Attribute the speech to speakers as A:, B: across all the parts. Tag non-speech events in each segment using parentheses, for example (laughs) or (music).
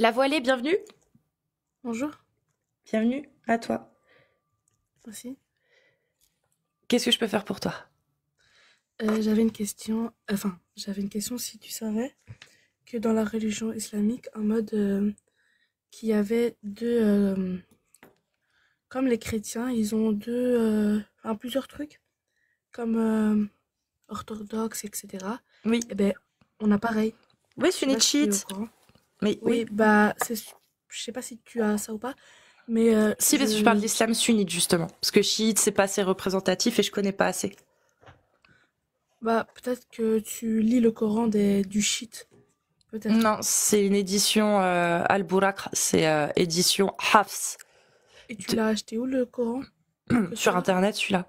A: La voilée, bienvenue. Bonjour.
B: Bienvenue à toi. Merci. Qu'est-ce que je peux faire pour toi
A: euh, J'avais une question. Enfin, j'avais une question si tu savais que dans la religion islamique, en mode euh, qu'il y avait deux. Euh, comme les chrétiens, ils ont deux. Enfin, plusieurs trucs. Comme orthodoxe, etc. Oui. Eh ben, on a pareil. Oui, cheat oui, je bah, je sais pas si tu as ça ou pas.
B: Mais euh, si, parce que je parle de l'islam sunnite justement, parce que chiite c'est pas assez représentatif et je connais pas assez.
A: Bah peut-être que tu lis le Coran des, du chiite. Non,
B: c'est une édition euh, Al Burak, c'est euh, édition Hafs. Et tu l'as acheté où le Coran (clears throat) Sur internet celui-là.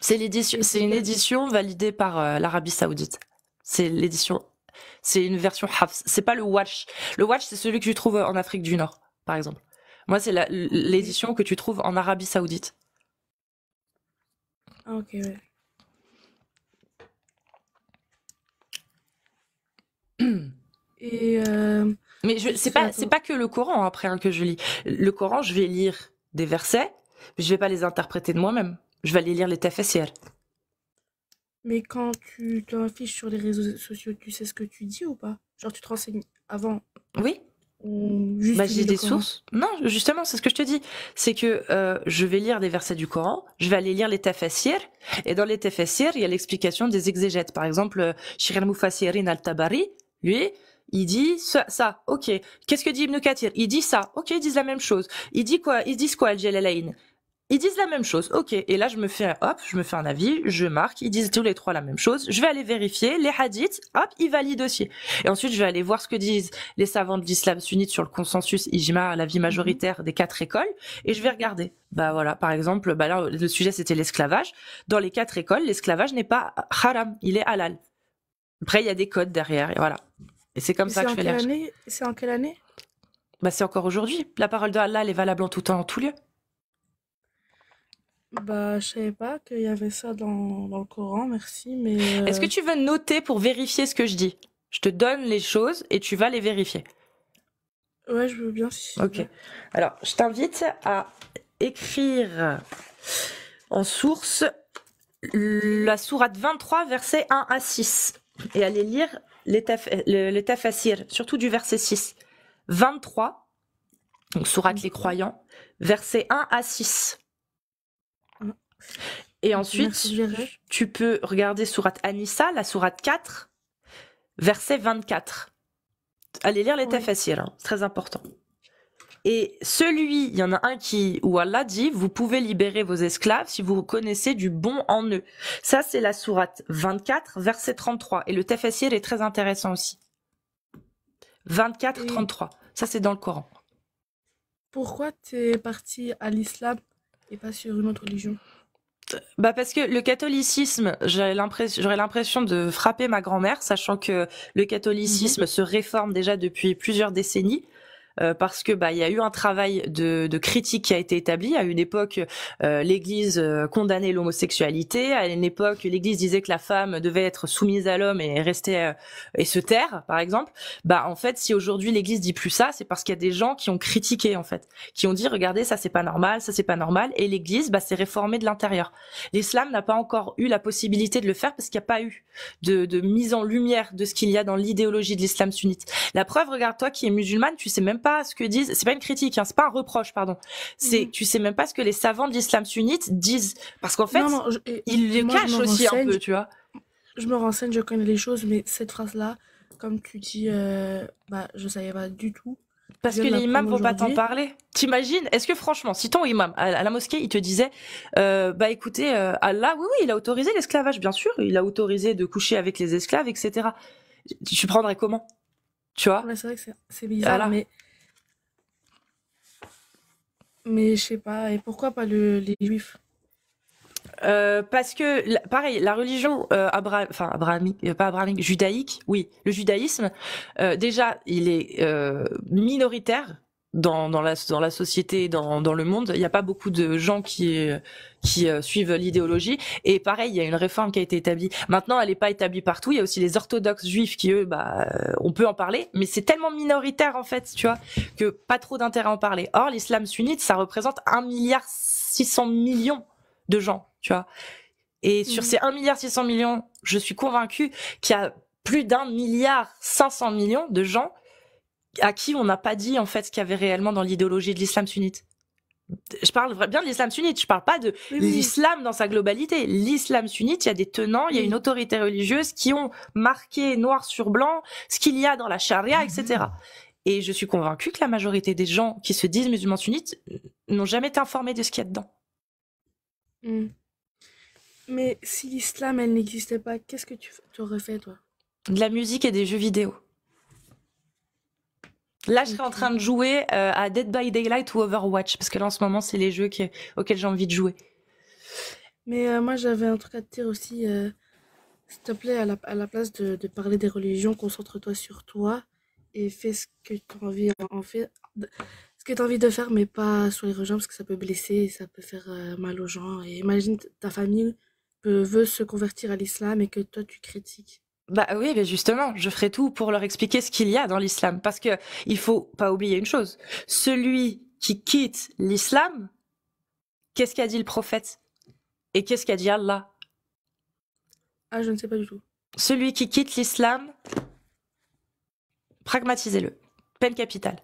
B: C'est l'édition, c'est une édition validée par l'Arabie Saoudite. C'est l'édition c'est une version Hafs. C'est pas le Watch. Le Watch, c'est celui que tu trouves en Afrique du Nord, par exemple. Moi, c'est l'édition que tu trouves en Arabie Saoudite.
A: Ah, ok, (clears throat)
B: Et euh, Mais c'est pas c'est pas que le Coran hein, après hein, que je lis. Le Coran, je vais lire des versets, mais je vais pas les interpréter de moi-même. Je vais aller lire les tafsirs.
A: Mais quand tu t'affiches sur les réseaux sociaux, tu sais ce que tu dis ou pas Genre tu te renseignes avant
B: Oui. juste bah, j'ai des sources. Non, justement, c'est ce que je te dis. C'est que euh, je vais lire des versets du Coran, je vais aller lire les tafassirs, et dans les tafassirs, il y a l'explication des exégètes. Par exemple, euh, Shirin Mufassirin al-Tabari, lui, il dit ça, ok. Qu'est-ce que dit Ibn Kathir Il dit ça, ok, ils disent la même chose. Il dit quoi Ils disent quoi, Al-Jalalain ils disent la même chose, ok. Et là, je me fais, hop, je me fais un avis, je marque. Ils disent tous les trois la même chose. Je vais aller vérifier les hadiths, hop, ils valident aussi. Et ensuite, je vais aller voir ce que disent les savants de l'islam sunnite sur le consensus ijma, l'avis majoritaire mhm. des quatre écoles, et je vais regarder. Bah voilà, par exemple, bah là, le sujet c'était l'esclavage. Dans les quatre écoles, l'esclavage n'est pas haram, il est halal. Après, il y a des codes derrière, et voilà. Et c'est comme ça que je fais la.
A: C'est en quelle année
B: Bah c'est encore aujourd'hui. La parole de Allah, est valable en tout temps, en tout lieu.
A: Bah, je savais pas qu'il y avait ça dans, le Coran,
B: merci, mais... Euh, Est-ce que tu veux noter pour vérifier ce que je dis Je te donne les choses et tu vas les vérifier. Ouais, je veux bien. ok. Alors, je t'invite à écrire en source la sourate 23, verset 1 à 6, et aller lire les tafassir, surtout du verset 6. 23, donc sourate les croyants, verset 1 à 6. Et ensuite, tu peux regarder Sourate Anissa, la Sourate 4, verset 24. Allez lire les oui. c'est hein, très important. Et celui, il y en a un qui, ou Allah dit, vous pouvez libérer vos esclaves si vous connaissez du bon en eux. Ça, c'est la sourate 24, verset 33. Et le tefassir est très intéressant aussi. 24, 33. Ça, c'est dans le Coran.
A: Pourquoi tu es parti à l'islam et pas sur une autre religion
B: bah parce que le catholicisme, j'aurais l'impression de frapper ma grand-mère, sachant que le catholicisme mhm. se réforme déjà depuis plusieurs décennies. Euh, parce que bah il y a eu un travail de, de, critique qui a été établi. À une époque, euh, l'Église euh, condamnait l'homosexualité. À une époque, l'Église disait que la femme devait être soumise à l'homme et rester et se taire, par exemple. Bah en fait, si aujourd'hui l'Église dit plus ça, c'est parce qu'il y a des gens qui ont critiqué en fait, qui ont dit regardez ça c'est pas normal, ça c'est pas normal. Et l'Église bah s'est réformée de l'intérieur. L'islam n'a pas encore eu la possibilité de le faire parce qu'il n'y a pas eu de, de mise en lumière de ce qu'il y a dans l'idéologie de l'islam sunnite. La preuve, regarde-toi qui est musulmane, tu sais même pas ce que disent, c'est pas une critique, hein, c'est pas un reproche, pardon. C'est, mm. tu sais même pas ce que les savants d'islam sunnite disent, parce qu'en fait, ils les cachent aussi un peu, tu vois.
A: Je me renseigne, je connais les choses, mais cette phrase-là, comme tu dis, euh, bah, je savais pas du tout.
B: Parce que les imams vont pas t'en parler. T'imagines Est-ce que franchement, si ton imam à, la mosquée, il te disait, euh, bah écoutez, euh, Allah, oui oui, il a autorisé l'esclavage, bien sûr, il a autorisé de coucher avec les esclaves, etc. Tu prendrais comment Tu vois C'est vrai que c'est bizarre, mais mais je
A: sais pas. Et pourquoi pas les juifs
B: euh, parce que, pareil, la religion euh, euh, pas abrahamique, judaïque, oui, le judaïsme, déjà, il est minoritaire dans, dans, la, dans la société, dans, dans le monde. Il n'y a pas beaucoup de gens qui, euh, qui euh, suivent l'idéologie. Et pareil, il y a une réforme qui a été établie. Maintenant, elle n'est pas établie partout. Il y a aussi les orthodoxes juifs qui, eux, bah, euh, on peut en parler, mais c'est tellement minoritaire, en fait, tu vois, que pas trop d'intérêt à en parler. Or, l'islam sunnite, ça représente 1,6 milliard millions de gens, tu vois. Et sur mmh. ces 1,6 milliard millions, je suis convaincue qu'il y a plus d'un milliard 500 millions de gens à qui on n'a pas dit en fait ce qu'il y avait réellement dans l'idéologie de l'islam sunnite. Je parle bien de l'islam sunnite, je parle pas de l'islam dans sa globalité. L'islam sunnite, il y a des tenants, il y a une autorité religieuse qui ont marqué noir sur blanc ce qu'il y a dans la charia, etc. Et je suis convaincue que la majorité des gens qui se disent musulmans sunnites n'ont jamais été informés de ce qu'il y a dedans.
A: Hmm. Mais si l'islam, elle n'existait pas, qu'est-ce que tu aurais fait, toi
B: De la musique et des jeux vidéo. Là, je serais en train de jouer euh, à Dead by Daylight ou Overwatch, parce que là, en ce moment, c'est les jeux auxquels j'ai envie de jouer.
A: Mais euh, moi, j'avais un truc à te dire aussi. Euh, s'il te plaît, à la, place de, parler des religions, concentre-toi sur toi et fais ce que tu as envie en fait, ce que as envie de faire, mais pas sur les religions, parce que ça peut blesser ça peut faire mal aux gens. Et imagine ta famille veut se convertir à l'islam et que toi, tu critiques.
B: Bah oui, mais justement, je ferai tout pour leur expliquer ce qu'il y a dans l'islam, parce que il faut pas oublier une chose. Celui qui quitte l'islam, qu'est-ce qu'a dit le prophète Et qu'est-ce qu'a dit Allah Ah, je ne sais pas du tout. Celui qui quitte l'islam, pragmatisez-le. Peine capitale.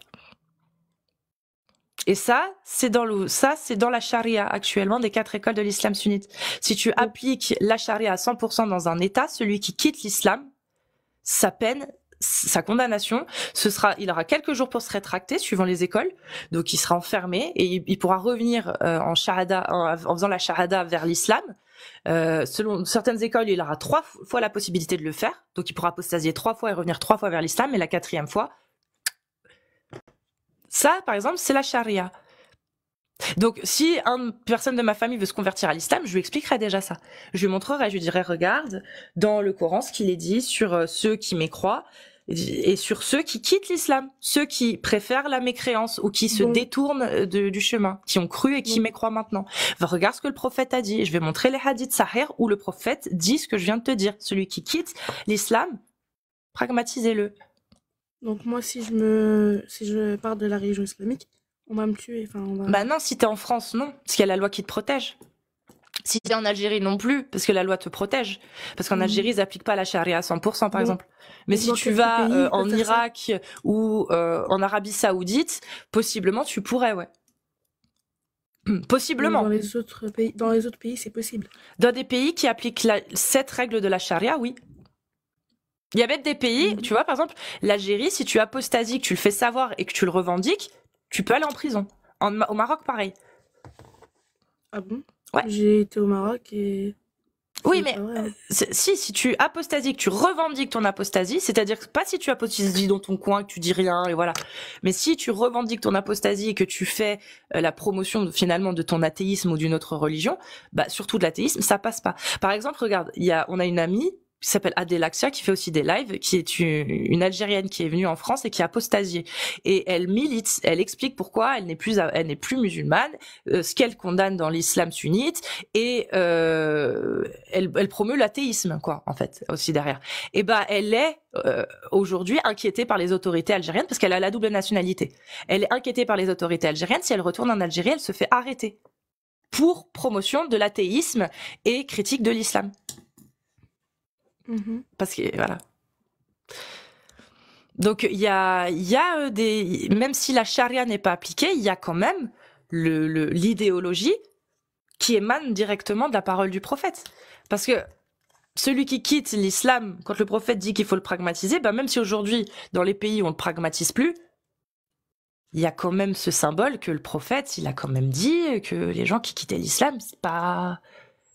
B: Et ça, c'est dans le, ça, c'est dans la charia actuellement des quatre écoles de l'islam sunnite. Si tu appliques la charia à 100% dans un État, celui qui quitte l'islam, sa peine, sa condamnation, ce sera, il aura quelques jours pour se rétracter suivant les écoles, donc il sera enfermé et il, pourra revenir euh, en shahada, en, faisant la shahada vers l'islam. Euh, selon certaines écoles, il aura trois fois la possibilité de le faire, donc il pourra apostasier trois fois et revenir trois fois vers l'islam, et la quatrième fois, ça, par exemple, c'est la charia. Donc, si une personne de ma famille veut se convertir à l'islam, je lui expliquerai déjà ça. Je lui montrerai, je lui dirai, regarde, dans le Coran, ce qu'il est dit sur euh, ceux qui mécroient et sur ceux qui quittent l'islam, ceux qui préfèrent la mécréance ou qui se détournent euh, du chemin, qui ont cru et qui mécroient maintenant. regarde ce que le prophète a dit. Je vais montrer les hadiths sahir où le prophète dit ce que je viens de te dire. Celui qui quitte l'islam, pragmatisez-le. Donc moi,
A: si je me, si je pars de la région islamique, on va me tuer. Enfin, on va... Bah
B: non, si t'es en France, non, parce qu'il y a la loi qui te protège. Si t'es en Algérie, non plus, parce que la loi te protège. Parce qu'en mm. Algérie, ils n'appliquent pas la charia à 100%, par exemple. Mais si tu vas euh, en Irak ou euh, en Arabie Saoudite, possiblement, tu pourrais, ouais. Mm, possiblement. Dans les
A: autres pays, dans les autres pays, c'est possible.
B: Dans des pays qui appliquent cette règle de la charia, oui, il y avait des pays, mhm. tu vois, par exemple, l'Algérie, si tu apostasies, que tu le fais savoir et que tu le revendiques, tu peux aller en prison. au Maroc, pareil.
A: Ah bon Ouais. J'ai été
B: au Maroc et. Oui, mais hein. euh, si, si tu apostasies, que tu revendiques ton apostasie, c'est-à-dire pas si tu apostasies dans ton coin, que tu dis rien, et voilà. Mais si tu revendiques ton apostasie et que tu fais euh, la promotion finalement de ton athéisme ou d'une autre religion, bah surtout de l'athéisme, ça passe pas. Par exemple, regarde, il y a, on a une amie qui s'appelle Adelaxia, qui fait aussi des lives, qui est une, Algérienne qui est venue en France et qui a apostasié. Et elle milite, elle explique pourquoi elle n'est plus, elle n'est plus musulmane, euh, ce qu'elle condamne dans l'islam sunnite, et euh, elle, promeut l'athéisme, quoi, en fait, aussi derrière. Et eh ben, elle est euh, aujourd'hui inquiétée par les autorités algériennes parce qu'elle a la double nationalité. Elle est inquiétée par les autorités algériennes. Si elle retourne en Algérie, elle se fait arrêter pour promotion de l'athéisme et critique de l'islam. Mhm. Parce que, voilà. Donc, il y a, y a euh, des. Même si la charia n'est pas appliquée, il y a quand même l'idéologie le, l'idéologie qui émane directement de la parole du prophète. Parce que celui qui quitte l'islam, quand le prophète dit qu'il faut le pragmatiser, bah, même si aujourd'hui, dans les pays, on ne le pragmatise plus, il y a quand même ce symbole que le prophète, il a quand même dit que les gens qui quittaient l'islam, c'est pas.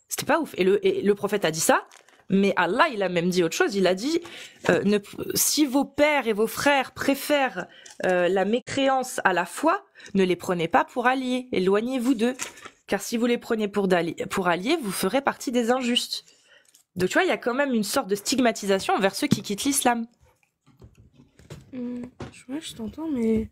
B: C'était pas ouf. Et le, et le prophète a dit ça, mais Allah, il a même dit autre chose. Il a dit euh, si vos pères et vos frères préfèrent euh, la mécréance à la foi, ne les prenez pas pour alliés, éloignez-vous d'eux, car si vous les prenez pour, alliés, vous ferez partie des injustes. Donc tu vois, il y a quand même une sorte de stigmatisation envers ceux qui quittent l'islam.
A: Mmh, je, t'entends, mais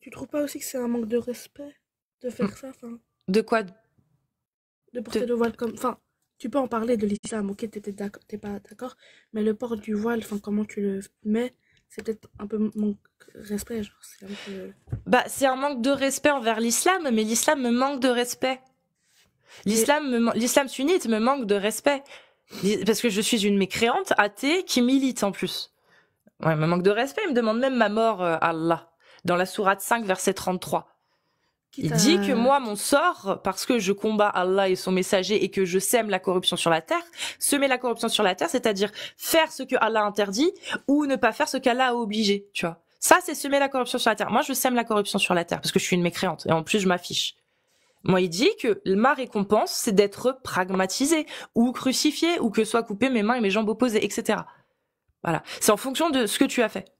A: tu trouves pas aussi que c'est un manque de respect de faire mmh. ça, De quoi de porter de... le voile comme. Enfin, tu peux en parler de l'islam, ok, t'es pas d'accord, mais le port du voile, enfin comment tu le mets, c'est peut-être un peu manque de respect, genre c'est un peu...
B: Bah c'est un manque de respect envers l'islam, mais l'islam me manque de respect. L'islam, l'islam sunnite me manque de respect parce que je suis une mécréante athée qui milite en plus. Ouais, me manque de respect, il me demande même ma mort, euh, à Allah, dans la sourate 5, verset 33 il dit que moi, mon sort, parce que je combats Allah et son messager et que je sème la corruption sur la terre, semer la corruption sur la terre, c'est-à-dire faire ce que Allah interdit ou ne pas faire ce qu'Allah a obligé, tu vois. Ça, c'est semer la corruption sur la terre. Moi, je sème la corruption sur la terre parce que je suis une mécréante et en plus, je m'affiche. Moi, il dit que ma récompense, c'est d'être pragmatisé ou crucifié ou que soient coupées mes mains et mes jambes opposées, etc. Voilà. C'est en fonction de ce que tu as fait.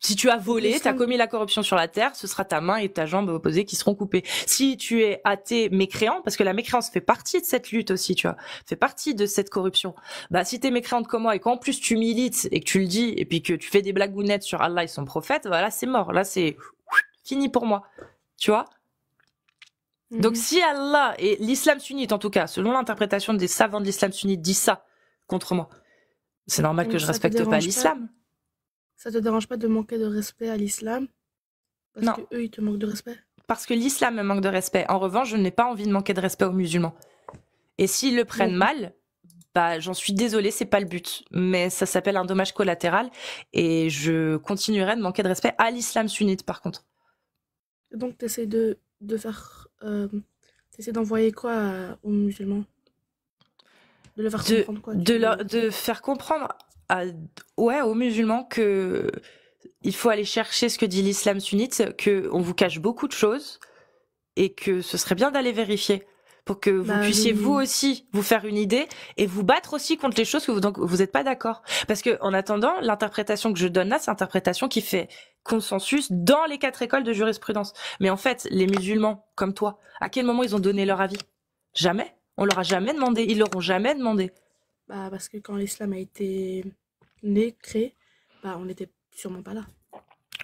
B: Si tu as volé, tu as commis la corruption sur la terre, ce sera ta main et ta jambe opposée qui seront coupées. Si tu es athée mécréant, parce que la mécréance fait partie de cette lutte aussi, tu vois, fait partie de cette corruption. Bah, si es mécréante comme moi et qu'en plus tu milites et que tu le dis et puis que tu fais des blagounettes sur Allah et son prophète, voilà, bah, c'est mort. Là, c'est fini pour moi. Tu vois? Mhm. Donc, si Allah et l'islam sunnite, en tout cas, selon l'interprétation des savants de l'islam sunnite, dit ça contre moi, c'est normal que je respecte pas l'islam.
A: Ça te dérange pas de manquer de respect à l'islam Parce non. que eux, ils te manquent de respect
B: Parce que l'islam me manque de respect. En revanche, je n'ai pas envie de manquer de respect aux musulmans. Et s'ils le prennent mal, bah, j'en suis désolée, c'est pas le but. Mais ça s'appelle un dommage collatéral. Et je continuerai de manquer de respect à l'islam sunnite, par contre.
A: Donc, tu de, de faire. Euh, t'essaies d'envoyer quoi euh, aux musulmans de, leur faire comprendre quoi, de,
B: leur, faire comprendre ouais, aux musulmans que il faut aller chercher ce que dit l'islam sunnite, que on vous cache beaucoup de choses et que ce serait bien d'aller vérifier pour que vous bah, puissiez vous aussi vous faire une idée et vous battre aussi contre les choses que vous n'êtes pas d'accord parce que en attendant l'interprétation que je donne là c'est l'interprétation qui fait consensus dans les quatre écoles de jurisprudence mais en fait les musulmans comme toi à quel moment ils ont donné leur avis jamais on leur a jamais demandé ils l'auront jamais demandé
A: bah, parce que quand l'islam a été né, créé, bah, on n'était sûrement pas là.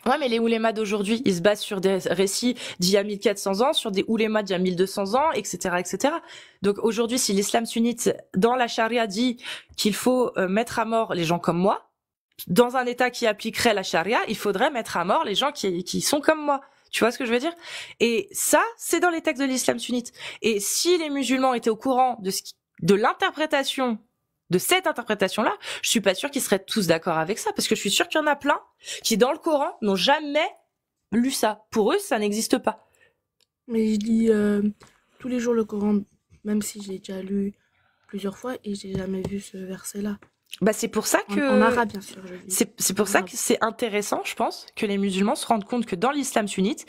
B: Ouais, mais les oulémas d'aujourd'hui, ils se basent sur des récits d'il y a 1400 ans, sur des oulémas d'il y a 1200 ans, etc., etc. Donc aujourd'hui, si l'islam sunnite dans la charia dit qu'il faut euh, mettre à mort les gens comme moi, dans un État qui appliquerait la charia, il faudrait mettre à mort les gens qui, qui sont comme moi. Tu vois ce que je veux dire Et ça, c'est dans les textes de l'islam sunnite. Et si les musulmans étaient au courant de ce de l'interprétation de cette interprétation-là, je suis pas sûr qu'ils seraient tous d'accord avec ça, parce que je suis sûr qu'il y en a plein qui, dans le Coran, n'ont jamais lu ça. Pour eux, ça n'existe pas.
A: Mais je lis euh, tous les jours le Coran, même si j'ai déjà lu plusieurs fois et j'ai jamais vu ce
B: verset-là. Bah, c'est pour ça que. En, C'est pour ça que c'est intéressant, je pense, que les musulmans se rendent compte que dans l'islam sunnite,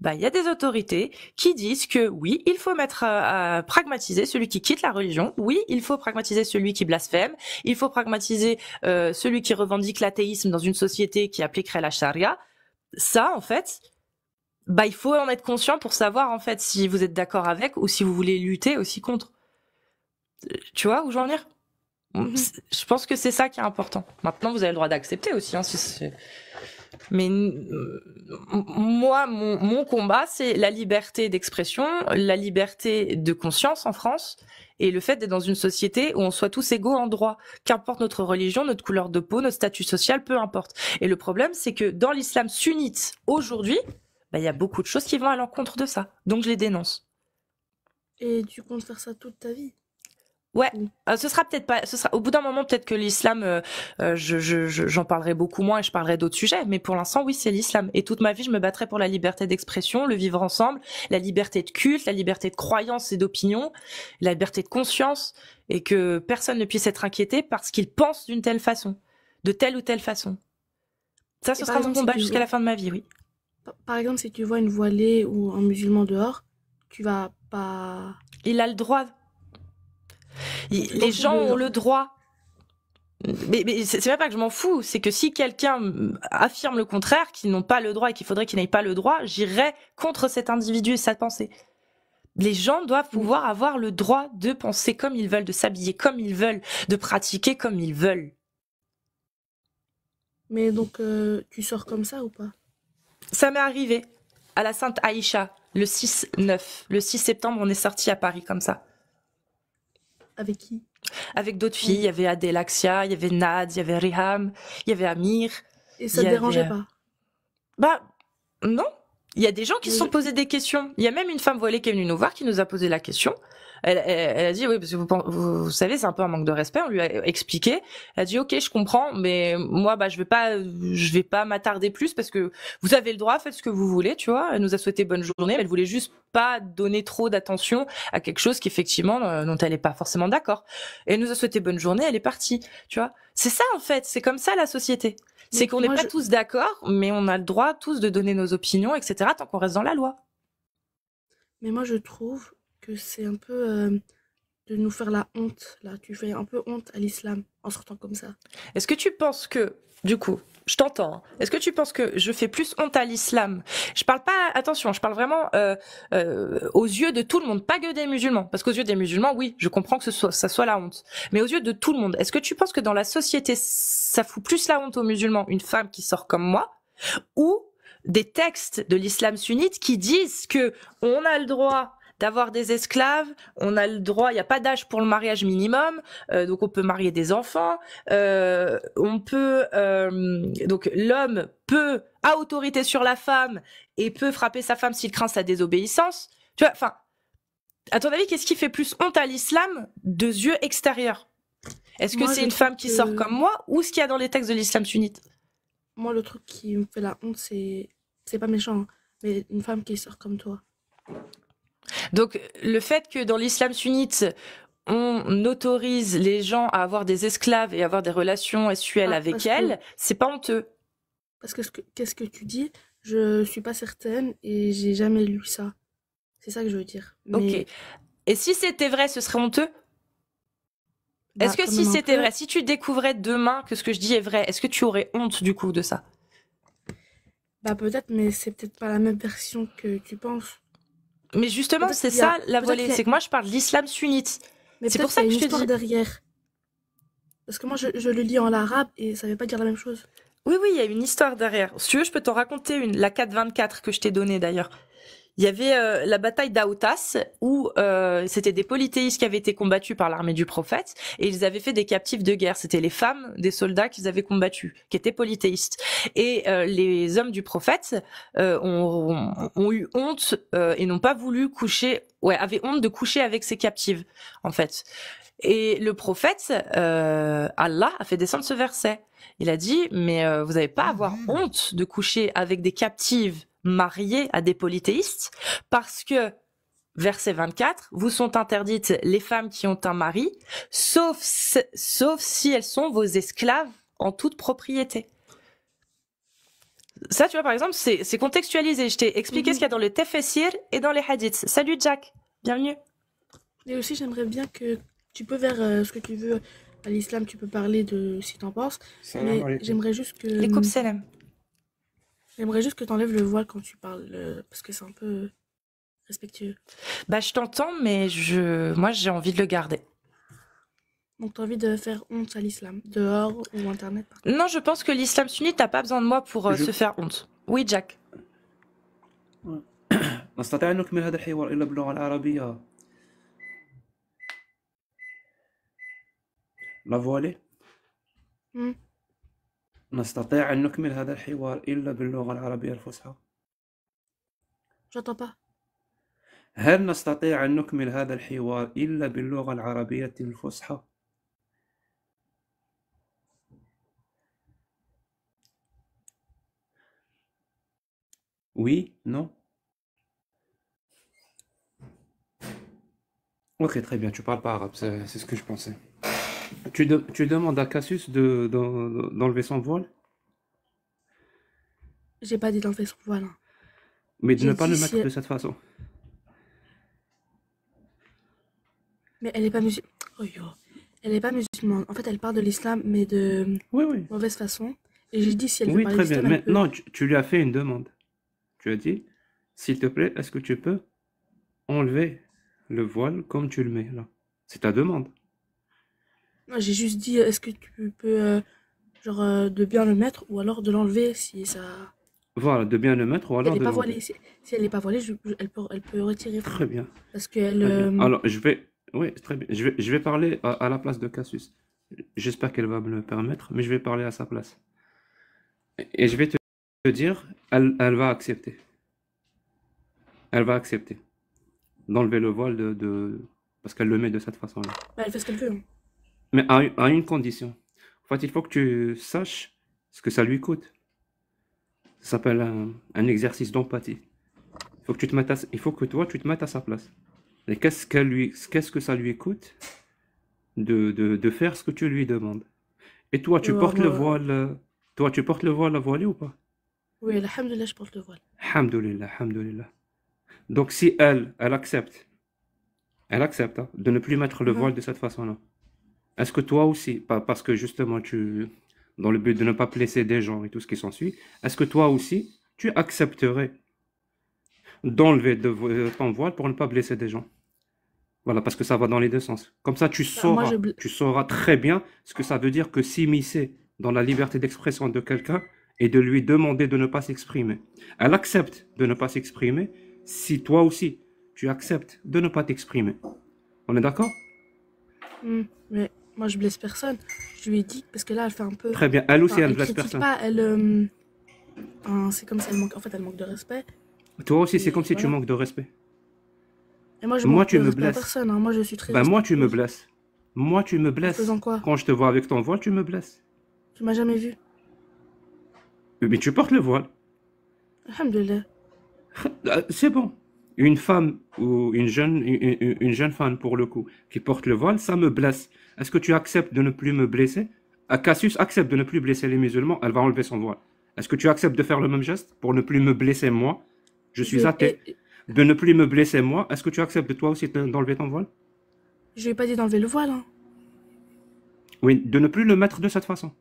B: bah, il y a des autorités qui disent que oui, il faut mettre euh, pragmatiser celui qui quitte la religion. Oui, il faut pragmatiser celui qui blasphème. Il faut pragmatiser euh, celui qui revendique l'athéisme dans une société qui appliquerait la charia. Ça, en fait, bah, il faut en être conscient pour savoir, en fait, si vous êtes d'accord avec ou si vous voulez lutter aussi contre. Euh, tu vois où je veux en venir? Mm-hmm. Je pense que c'est ça qui est important. Maintenant, vous avez le droit d'accepter aussi. Hein, Mais moi, mon, combat, c'est la liberté d'expression, la liberté de conscience en France, et le fait d'être dans une société où on soit tous égaux en droit, qu'importe notre religion, notre couleur de peau, notre statut social, peu importe. Et le problème, c'est que dans l'islam sunnite aujourd'hui, bah, il y a beaucoup de choses qui vont à l'encontre de ça. Donc je les dénonce.
A: Et tu comptes faire ça toute ta vie
B: Ouais, mm. euh, ce sera peut-être pas, ce sera au bout d'un moment peut-être que l'islam, euh, euh, je, j'en parlerai beaucoup moins et je parlerai d'autres sujets, mais pour l'instant oui c'est l'islam. Et toute ma vie je me battrai pour la liberté d'expression, le vivre ensemble, la liberté de culte, la liberté de croyance et d'opinion, la liberté de conscience, et que personne ne puisse être inquiété parce qu'il pense d'une telle façon, de telle ou telle façon.
A: Ça, ce sera mon combat jusqu'à la fin de ma vie, oui. Par exemple, si tu vois une voilée ou un musulman dehors, tu vas
B: pas. Il a le droit les gens ont le droit. Mais, mais c'est même pas que je m'en fous, c'est que si quelqu'un affirme le contraire, qu'ils n'ont pas le droit et qu'il faudrait qu'ils n'aient pas le droit, j'irai contre cet individu et sa pensée. Les gens doivent pouvoir avoir le droit de penser comme ils veulent, de s'habiller comme ils veulent, de pratiquer comme ils veulent.
A: Mais donc, euh, tu sors comme ça ou
B: pas Ça m'est arrivé à la Sainte Aïcha, le 6-9. Le 6 septembre, on est sorti à Paris comme ça. Avec qui Avec d'autres filles. Il y avait Axia, il y avait Nad, il y avait Riham, il y avait Amir. Et ça ne dérangeait euh, pas Bah, non. Il y a des gens qui se sont posés des questions. Il y a même une femme voilée qui est venue nous voir, qui nous a posé la question elle, a dit oui parce que vous, vous, savez c'est un peu un manque de respect. On lui a expliqué. Elle a dit ok je comprends mais moi bah je vais pas je vais pas m'attarder plus parce que vous avez le droit faites ce que vous voulez tu vois. Elle nous a souhaité bonne journée. Mais elle voulait juste pas donner trop d'attention à quelque chose qu'effectivement euh, dont elle n'est pas forcément d'accord. Elle nous a souhaité bonne journée. Elle est partie tu vois. C'est ça en fait. C'est comme ça la société. C'est qu'on n'est pas tous d'accord, mais on a le droit tous de donner nos opinions, etc., tant qu'on reste dans la loi.
A: Mais moi, je trouve que c'est un peu euh, de nous faire la honte, là. Tu fais un peu honte à l'islam en sortant comme ça.
B: Est-ce que tu penses que, du coup, je t'entends. Hein, est-ce que tu penses que je fais plus honte à l'islam Je parle pas, attention, je parle vraiment euh, euh, aux yeux de tout le monde, pas que des musulmans. Parce qu'aux yeux des musulmans, oui, je comprends que ce soit, ça soit la honte. Mais aux yeux de tout le monde, est-ce que tu penses que dans la société, ça fout plus la honte aux musulmans, une femme qui sort comme moi, ou des textes de l'islam sunnite qui disent que on a le droit d'avoir des esclaves. On a le droit, il n'y a pas d'âge pour le mariage minimum, euh, donc on peut marier des enfants. Euh, on peut, euh, donc l'homme peut, a autorité sur la femme et peut frapper sa femme s'il craint sa désobéissance. Tu vois, enfin, à ton avis, qu'est-ce qui fait plus honte à l'islam de yeux extérieurs
A: Est-ce que c'est une femme qui sort comme
B: moi ou ce qu'il y a dans les textes de l'islam sunnite
A: Moi, le truc qui me fait la honte, c'est c'est pas méchant, hein, mais une femme qui sort comme toi.
B: Donc le fait que dans l'islam sunnite, on autorise les gens à avoir des esclaves et avoir des relations sexuelles ah, avec elles, c'est pas honteux.
A: Parce que qu'est-ce que tu dis Je suis pas certaine et j'ai jamais lu ça. C'est ça que je veux dire. Ok.
B: Et si c'était vrai, ce serait honteux bah, Est-ce que si c'était vrai, si tu découvrais demain que ce que je dis est vrai, est-ce que tu aurais honte du coup de ça
A: Bah peut-être, mais c'est peut-être pas la même version que tu penses.
B: Mais justement, c'est ça la volée, C'est que moi, je parle de l'islam sunnite. Mais c'est pour ça y que une histoire
A: derrière. Parce que moi, je, le lis en arabe et ça ne veut pas dire la même chose.
B: Oui, oui, il y a une histoire derrière. Si tu veux, je peux t'en raconter une. La 424 que je t'ai donnée d'ailleurs. Il y avait euh, la bataille d'Autas où euh, c'était des polythéistes qui avaient été combattus par l'armée du prophète et ils avaient fait des captifs de guerre. C'était les femmes des soldats qu'ils avaient combattus, qui étaient polythéistes. Et euh, les hommes du prophète ont, eu honte et n'ont pas voulu coucher, ouais, avaient honte de coucher avec ces captives, en fait. Et le prophète, Allah, a fait descendre ce verset. Il a dit, mais vous n'avez pas à avoir mmh. honte de coucher avec des captives mariés à des polythéistes parce que verset 24, vous sont interdites les femmes qui ont un mari, sauf, sauf si elles sont vos esclaves en toute propriété. Ça, tu vois, par exemple, c'est contextualisé. Je t'ai expliqué ce mhm. qu'il y a dans le tefessir et dans les hadiths. Salut Jack, bienvenue.
A: Et aussi, j'aimerais bien que tu peux vers euh, ce que tu veux à l'islam, tu peux parler de si t'en penses. Mais j'aimerais juste que. Les coupes J'aimerais juste que tu enlèves le voile quand tu parles, parce que c'est un peu respectueux.
B: Bah, je t'entends, mais je, moi, j'ai envie de le garder.
A: Donc, tu as envie de faire honte à l'islam, dehors ou internet
B: Non, je pense que l'islam sunnite n'a pas besoin de moi pour euh, se faire honte. Oui, Jack.
C: (coughs) La voile est. Hmm. نستطيع أن نكمل هذا الحوار إلا باللغة العربية الفصحى جطبة هل نستطيع أن نكمل هذا الحوار إلا باللغة العربية الفصحى؟ وي نو اوكي تري بيان tu parles pas arabe, c'est ce que je pensais. Tu, demandes à Cassius de, d'enlever son voile
A: J'ai pas dit d'enlever son voile. Hein.
C: Mais de ne pas le mettre de cette façon.
A: Mais elle est pas musulmane. Oh, elle est pas musulmane. En fait, elle parle de l'islam, mais de mauvaise façon. Et j'ai dit si elle veut Oui, très bien.
C: tu lui as fait une demande. Tu as dit, s'il te plaît, est-ce que tu peux enlever le voile comme tu le mets là? C'est ta demande.
A: J'ai juste dit, euh, est-ce que tu peux, euh, genre, euh, de bien le mettre ou alors de l'enlever si ça.
C: Voilà, de bien le mettre ou alors elle de pas voilée.
A: Si, elle n'est pas voilée, elle, peut, elle peut retirer. Très bien. Parce qu'elle. Alors,
C: je vais, oui, très bien. Je vais, je vais parler à, la place de Cassius. J'espère qu'elle va me le permettre, mais je vais parler à sa place. Et je vais te, dire, elle, elle va accepter. Elle va accepter d'enlever le voile de, de- parce qu'elle le met de cette façon-là.
A: Bah, elle fait ce qu'elle veut. Hein.
C: Mais à, une condition. En fait, il faut que tu saches ce que ça lui coûte. Ça s'appelle un, exercice d'empathie. Il faut que tu te mettes il faut que toi tu te mettes à sa place. Et qu'est-ce que lui, qu'est-ce que ça lui coûte de, de, de, faire ce que tu lui demandes. Et toi, tu portes le voile, toi, tu portes le voile à voiler ou pas
A: Oui, alhamdoulilah, je porte le voile.
C: Alhamdoulilah, alhamdoulilah. Donc si elle, elle accepte, elle accepte hein, de ne plus mettre le mhm. voile de cette façon-là. Est-ce que toi aussi, parce que justement, tu, dans le but de ne pas blesser des gens et tout ce qui s'ensuit, est-ce que toi aussi, tu accepterais d'enlever de, euh, ton voile pour ne pas blesser des gens Voilà, parce que ça va dans les deux sens. Comme ça, tu bah, sauras, tu sauras très bien ce que ça veut dire que s'immiscer dans la liberté d'expression de quelqu'un et de lui demander de ne pas s'exprimer. Elle accepte de ne pas s'exprimer si toi aussi, tu acceptes de ne pas t'exprimer. On est d'accord
A: mmh, oui. Moi, je blesse personne. Je lui ai dit, parce que là, elle fait un peu. Très bien. Elle aussi, elle, ne blesse personne. Pas, elle. Euh, c'est comme si elle manque. En fait, elle manque de respect.
C: Toi aussi, c'est comme si tu manques de respect.
A: moi, je moi, tu me blesses. Personne, hein. Moi, je suis très. Bah, moi,
C: tu me blesses. Moi, tu me blesses. En faisant quoi Quand je te vois avec ton voile, tu me blesses.
A: Tu m'as jamais vu.
C: Euh, mais tu portes le voile.
A: Alhamdulillah. (laughs)
C: Euh, c'est bon. Une femme ou une jeune, une jeune femme, pour le coup, qui porte le voile, ça me blesse. Est-ce que tu acceptes de ne plus me blesser Cassius accepte de ne plus blesser les musulmans, elle va enlever son voile. Est-ce que tu acceptes de faire le même geste pour ne plus me blesser moi Je suis athée. De ne plus me blesser moi, est-ce que tu acceptes de toi aussi d'enlever ton voile
A: Je lui ai pas dit d'enlever le voile. Hein.
C: Oui, de ne plus le mettre de cette façon.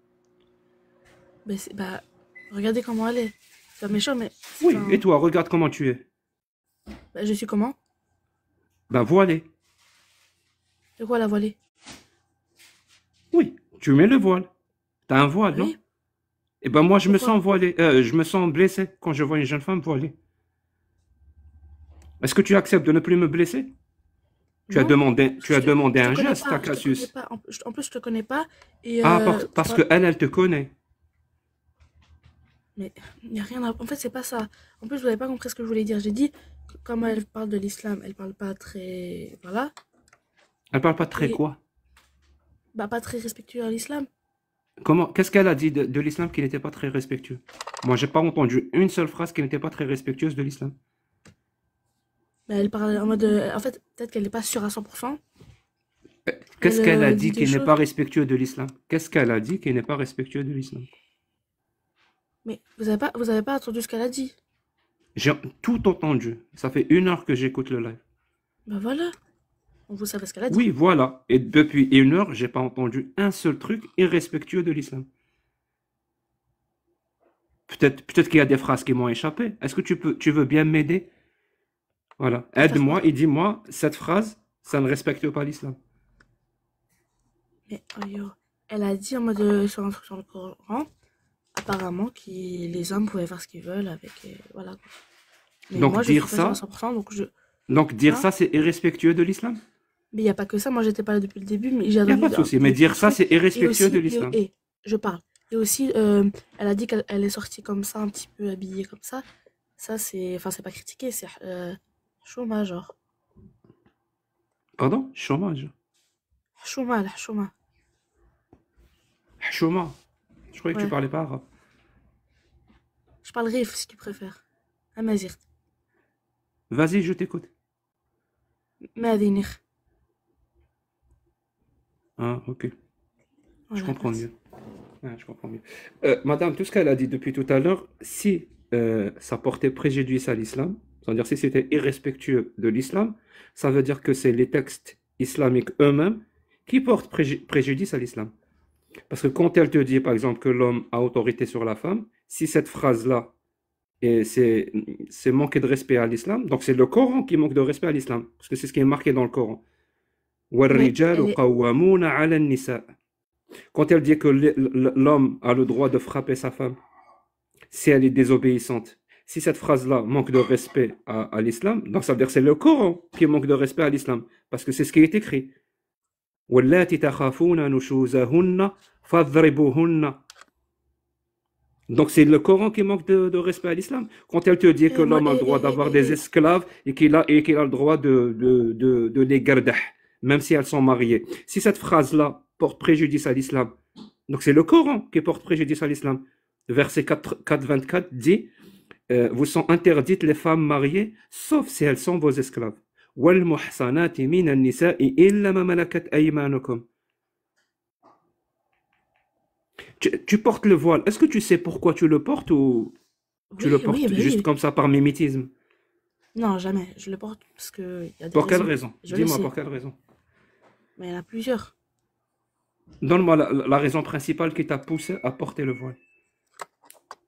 A: Mais bah, regardez comment elle est. C'est méchant, mais. Oui,
C: et toi, regarde comment tu es. Bah, je suis comment Bah, voilée. C'est quoi la voilée oui, tu mets le voile. T'as un voile, non Et eh ben moi, je me sens voilé. Euh, je me sens blessé quand je vois une jeune femme voilée. Est-ce que tu acceptes de ne plus me blesser tu as demandé, tu as demandé un geste pas, en,
A: plus, je te connais pas. ah, euh, parce, qu'elle, que
C: elle, elle te connaît.
A: Mais il n'y a rien En fait, c'est pas ça. En plus, vous n'avez pas compris ce que je voulais dire. J'ai dit, comme elle parle de l'islam, elle parle pas très... Voilà.
C: Elle parle pas très quoi
A: bah, pas très respectueux à l'islam.
C: Comment Qu'est-ce qu'elle a dit de, l'islam qui n'était pas très respectueux Moi, j'ai pas entendu une seule phrase qui n'était pas très respectueuse de l'islam.
A: mais bah, elle parle en mode. Euh, en fait, peut-être qu'elle n'est pas sûre à 100%. Euh, qu'est-ce euh, qu'elle a dit, qui n'est pas
C: respectueux de l'islam Qu'est-ce qu'elle a dit qui n'est pas respectueux de l'islam
A: Mais vous n'avez pas, vous avez pas entendu ce qu'elle a dit.
C: J'ai tout entendu. Ça fait une heure que j'écoute le live.
A: Bah voilà vous savez ce qu'elle a dit. Oui,
C: voilà. Et depuis une heure, je n'ai pas entendu un seul truc irrespectueux de l'islam. Peut-être peut qu'il y a des phrases qui m'ont échappé. Est-ce que tu, peux, tu veux bien m'aider Voilà. Aide-moi et dis-moi, cette phrase, ça ne respecte pas l'islam.
A: Mais oh, elle a dit en mode euh, sur le Coran, apparemment, que les hommes pouvaient faire ce qu'ils veulent avec. Euh, voilà. donc, dire ça, donc, dire ça,
C: c'est irrespectueux de l'islam
A: mais il n'y a pas que ça. Moi, j'étais pas là depuis le début, mais j'ai a pas de souci. Mais dire ça, c'est irrespectueux de l'islam. Et, je parle. Et aussi, euh, elle a dit qu'elle est sortie comme ça, un petit peu habillée comme ça. Ça, c'est. Enfin, c'est pas critiqué, c'est euh, chômage, genre.
C: Pardon Chômage.
A: Chômage, chômage.
C: Chômage. Je croyais que tu parlais pas arabe.
A: Je parle si tu préfères.
C: Vas-y, je t'écoute.
A: Madinir. Ah, ok. je
C: ah, comprends mieux. Euh, madame, tout ce qu'elle a dit depuis tout à l'heure, si euh, ça portait préjudice à l'islam, c'est-à-dire si c'était irrespectueux de l'islam, ça veut dire que c'est les textes islamiques eux-mêmes qui portent préjudice à l'islam. Parce que quand elle te dit, par exemple, que l'homme a autorité sur la femme, si cette phrase-là, c'est manquer de respect à l'islam, donc c'est le Coran qui manque de respect à l'islam, parce que c'est ce qui est marqué dans le Coran. Quand elle dit que l'homme a le droit de frapper sa femme, si elle est désobéissante, si cette phrase-là manque de respect à, l'islam, donc ça veut dire que c'est le Coran qui manque de respect à l'islam, parce que c'est ce qui est écrit. Donc c'est le Coran qui manque de, respect à l'islam. Quand elle te dit que l'homme a le droit d'avoir des esclaves et qu'il a, a le droit de, de les garder, même si elles sont mariées. Si cette phrase-là porte préjudice à l'islam, donc c'est le Coran qui porte préjudice à l'islam. Verset 4, 24 dit euh, Vous sont interdites les femmes mariées, sauf si elles sont vos esclaves. Tu, tu portes le voile. Est-ce que tu sais pourquoi tu le portes ou tu le portes juste comme ça par mimétisme
A: Non, jamais. Je le porte parce que. pour quelle raison Dis-moi pour quelle raison mais il y en a plusieurs.
C: Donne-moi la, raison principale qui t'a poussé à porter le voile.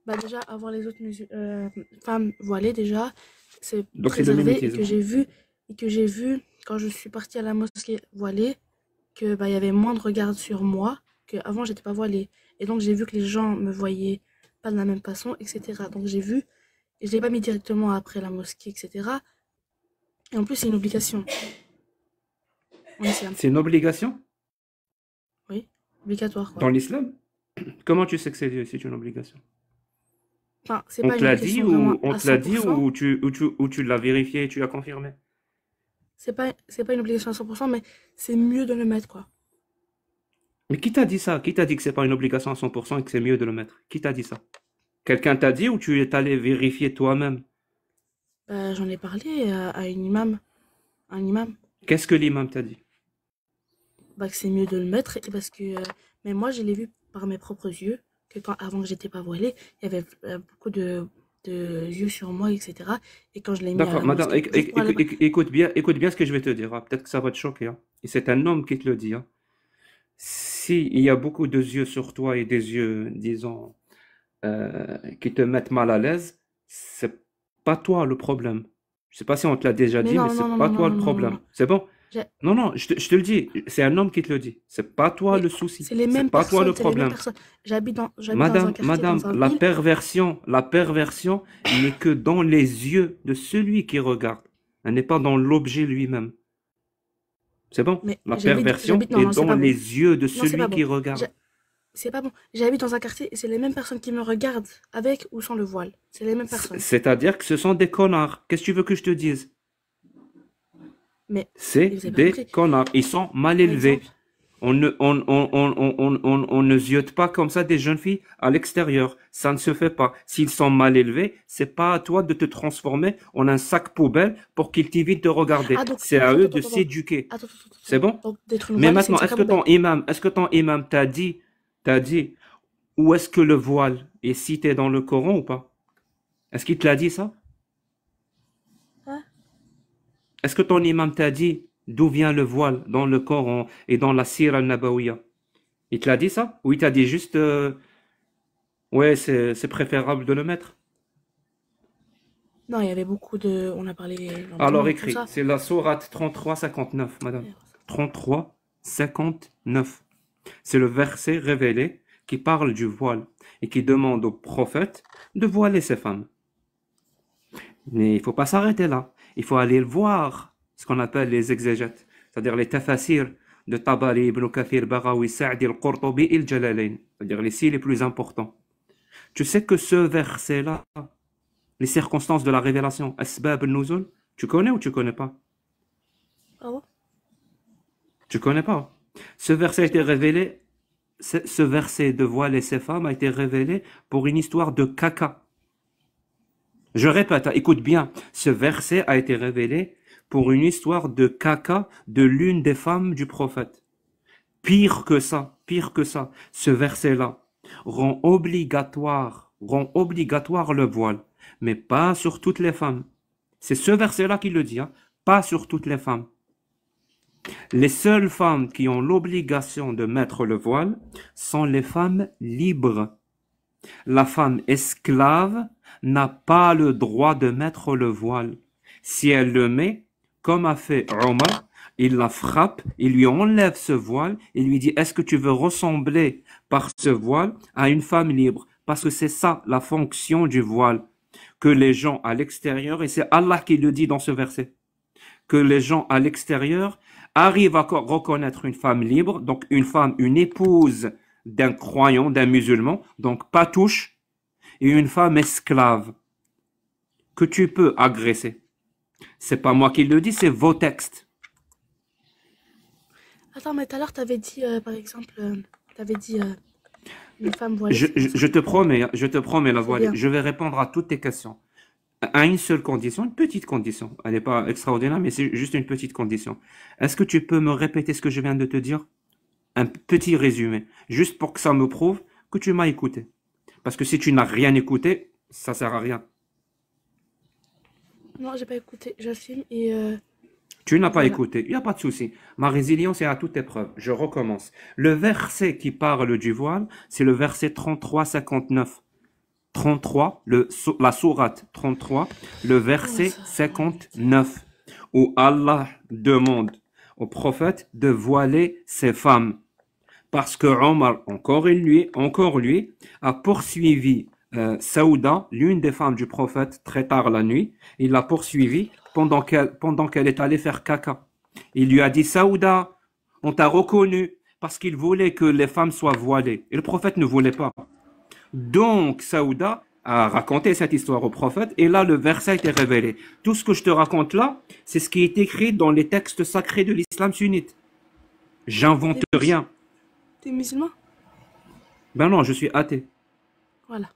A: Bah déjà, avoir les autres euh, femmes voilées, déjà, c'est et que j'ai vu et que j'ai vu quand je suis partie à la mosquée voilée que bah, y avait moins de regard sur moi qu'avant j'étais pas voilée. Et donc j'ai vu que les gens me voyaient pas de la même façon, etc. Donc j'ai vu, et je l'ai pas mis directement après la mosquée, etc. Et en plus c'est une obligation
C: c'est une obligation
A: Oui, obligatoire. Dans
C: l'islam (clears throat) Comment tu sais que c'est une obligation
A: On te l'a dit, ou, on te dit
C: ou tu, l'as vérifié et tu l'as confirmé
A: C'est pas, pas une obligation à 100%, mais c'est mieux de le mettre, quoi.
C: Mais qui t'a dit ça Qui t'a dit que c'est pas une obligation à 100% et que c'est mieux de le mettre Qui t'a dit ça Quelqu'un t'a dit ou tu es allé vérifier toi-même
A: bah, J'en ai parlé à, à une imam. Un imam.
C: Qu'est-ce que l'imam t'a dit
A: bah, que c'est mieux de le mettre. parce que, euh, mais moi, je l'ai vu par mes propres yeux, que quand, avant que j'étais pas voilée, il y avait euh, beaucoup de, de, yeux sur moi, etc. Et quand je l'ai mis D'accord, madame, écoute,
C: bien, écoute bien ce que je vais te dire. Hein. Peut-être que ça va te choquer. Hein. Et c'est un homme qui te le dit. Hein. S'il y a beaucoup de yeux sur toi et des yeux, disons, euh, qui te mettent mal à l'aise, c'est pas toi le problème. Je sais pas si on te l'a déjà dit, mais mais c'est pas toi le problème. C'est bon non, non, je te, le dis, c'est un homme qui te le dit. C'est pas toi le souci. C'est les pas toi le problème.
A: madame, la
C: perversion, la perversion n'est que dans les yeux de celui qui regarde. Elle n'est pas dans l'objet lui-même. C'est bon La perversion est dans les yeux de celui qui regarde.
A: C'est pas bon. J'habite dans un quartier et c'est les mêmes personnes qui me regardent avec ou sans le voile. C'est les mêmes personnes.
C: C'est-à-dire que ce sont des connards. Qu'est-ce que tu veux que je te dise c'est des connards. Ils sont mal élevés. On ne, on, ne ziote pas comme ça des jeunes filles à l'extérieur. Ça ne se fait pas. S'ils sont mal élevés, c'est pas à toi de te transformer en un sac poubelle pour qu'ils t'évitent de regarder. Ah, c'est à eux de s'éduquer. C'est bon? Mais maintenant, est-ce que ton imam, est que ton imam t'a dit, t'a dit, où est-ce que le voile est cité dans le Coran ou pas? Est-ce qu'il te l'a dit ça? Est-ce que ton imam t'a dit d'où vient le voile dans le Coran et dans la Sira al-Nabawiya Il te l'a dit ça Ou il t'a dit juste euh, ouais, c'est préférable de le mettre
A: Non, il y avait beaucoup de. On a parlé. Alors écrit, c'est
C: la Sourate 59, madame. 59. C'est le verset révélé qui parle du voile et qui demande au prophète de voiler ses femmes. Mais il faut pas s'arrêter là il faut aller voir, ce qu'on appelle les exégètes, c'est-à-dire les tafassirs de Tabari, Ibn Kathir, Barawi, Sa'di, Al-Qurtubi et Al-Jalalain, c'est-à-dire les six les plus importants. Tu sais que ce verset-là, les circonstances de la révélation, Asbab al-Nuzul, tu connais ou tu connais pas oh. Tu connais pas. Ce verset a été révélé, ce verset de voile et ses femmes a été révélé pour une histoire de caca. Je répète, écoute bien, ce verset a été révélé pour une histoire de caca de l'une des femmes du prophète. Pire que ça, pire que ça, ce verset-là rend obligatoire, rend obligatoire le voile, mais pas sur toutes les femmes. C'est ce verset-là qui le dit, hein, pas sur toutes les femmes. Les seules femmes qui ont l'obligation de mettre le voile sont les femmes libres. La femme esclave n'a pas le droit de mettre le voile. Si elle le met, comme a fait Omar, il la frappe, il lui enlève ce voile, il lui dit est-ce que tu veux ressembler par ce voile à une femme libre Parce que c'est ça la fonction du voile que les gens à l'extérieur, et c'est Allah qui le dit dans ce verset, que les gens à l'extérieur arrivent à reconnaître une femme libre, donc une femme, une épouse d'un croyant, d'un musulman, donc pas touche, et une femme esclave que tu peux agresser. C'est pas moi qui le dis, c'est vos textes.
A: Attends, mais tout à l'heure, tu avais dit, euh, par exemple, euh, tu avais dit euh, une femme voilée. Je, te promets,
C: hein, je te promets, la voilée, je vais répondre à toutes tes questions. À une seule condition, une petite condition. Elle n'est pas extraordinaire, mais c'est juste une petite condition. Est-ce que tu peux me répéter ce que je viens de te dire un petit résumé, juste pour que ça me prouve que tu m'as écouté. Parce que si tu n'as rien écouté, ça sert à rien.
A: Non, j'ai pas écouté, j'assume et... Euh,
C: tu n'as pas écouté, il n'y a pas de souci. Ma résilience est à toute épreuve. Je recommence. Le verset qui parle du voile, c'est le verset 33-59. 33, la sourate 33, le verset 59, où Allah demande au prophète de voiler ses femmes parce que Omar, encore lui, encore lui a poursuivi euh, Saouda, l'une des femmes du prophète, très tard la nuit. Il l'a poursuivi pendant qu'elle pendant qu'elle est allée faire caca. Il lui a dit Saouda, on t'a reconnu parce qu'il voulait que les femmes soient voilées. Et le prophète ne voulait pas. Donc Saouda a raconté cette histoire au prophète et là le verset est révélé. Tout ce que je te raconte là, c'est ce qui est écrit dans les textes sacrés de l'islam sunnite. J'invente rien. T'es musulman Ben non, je suis athée. Voilà.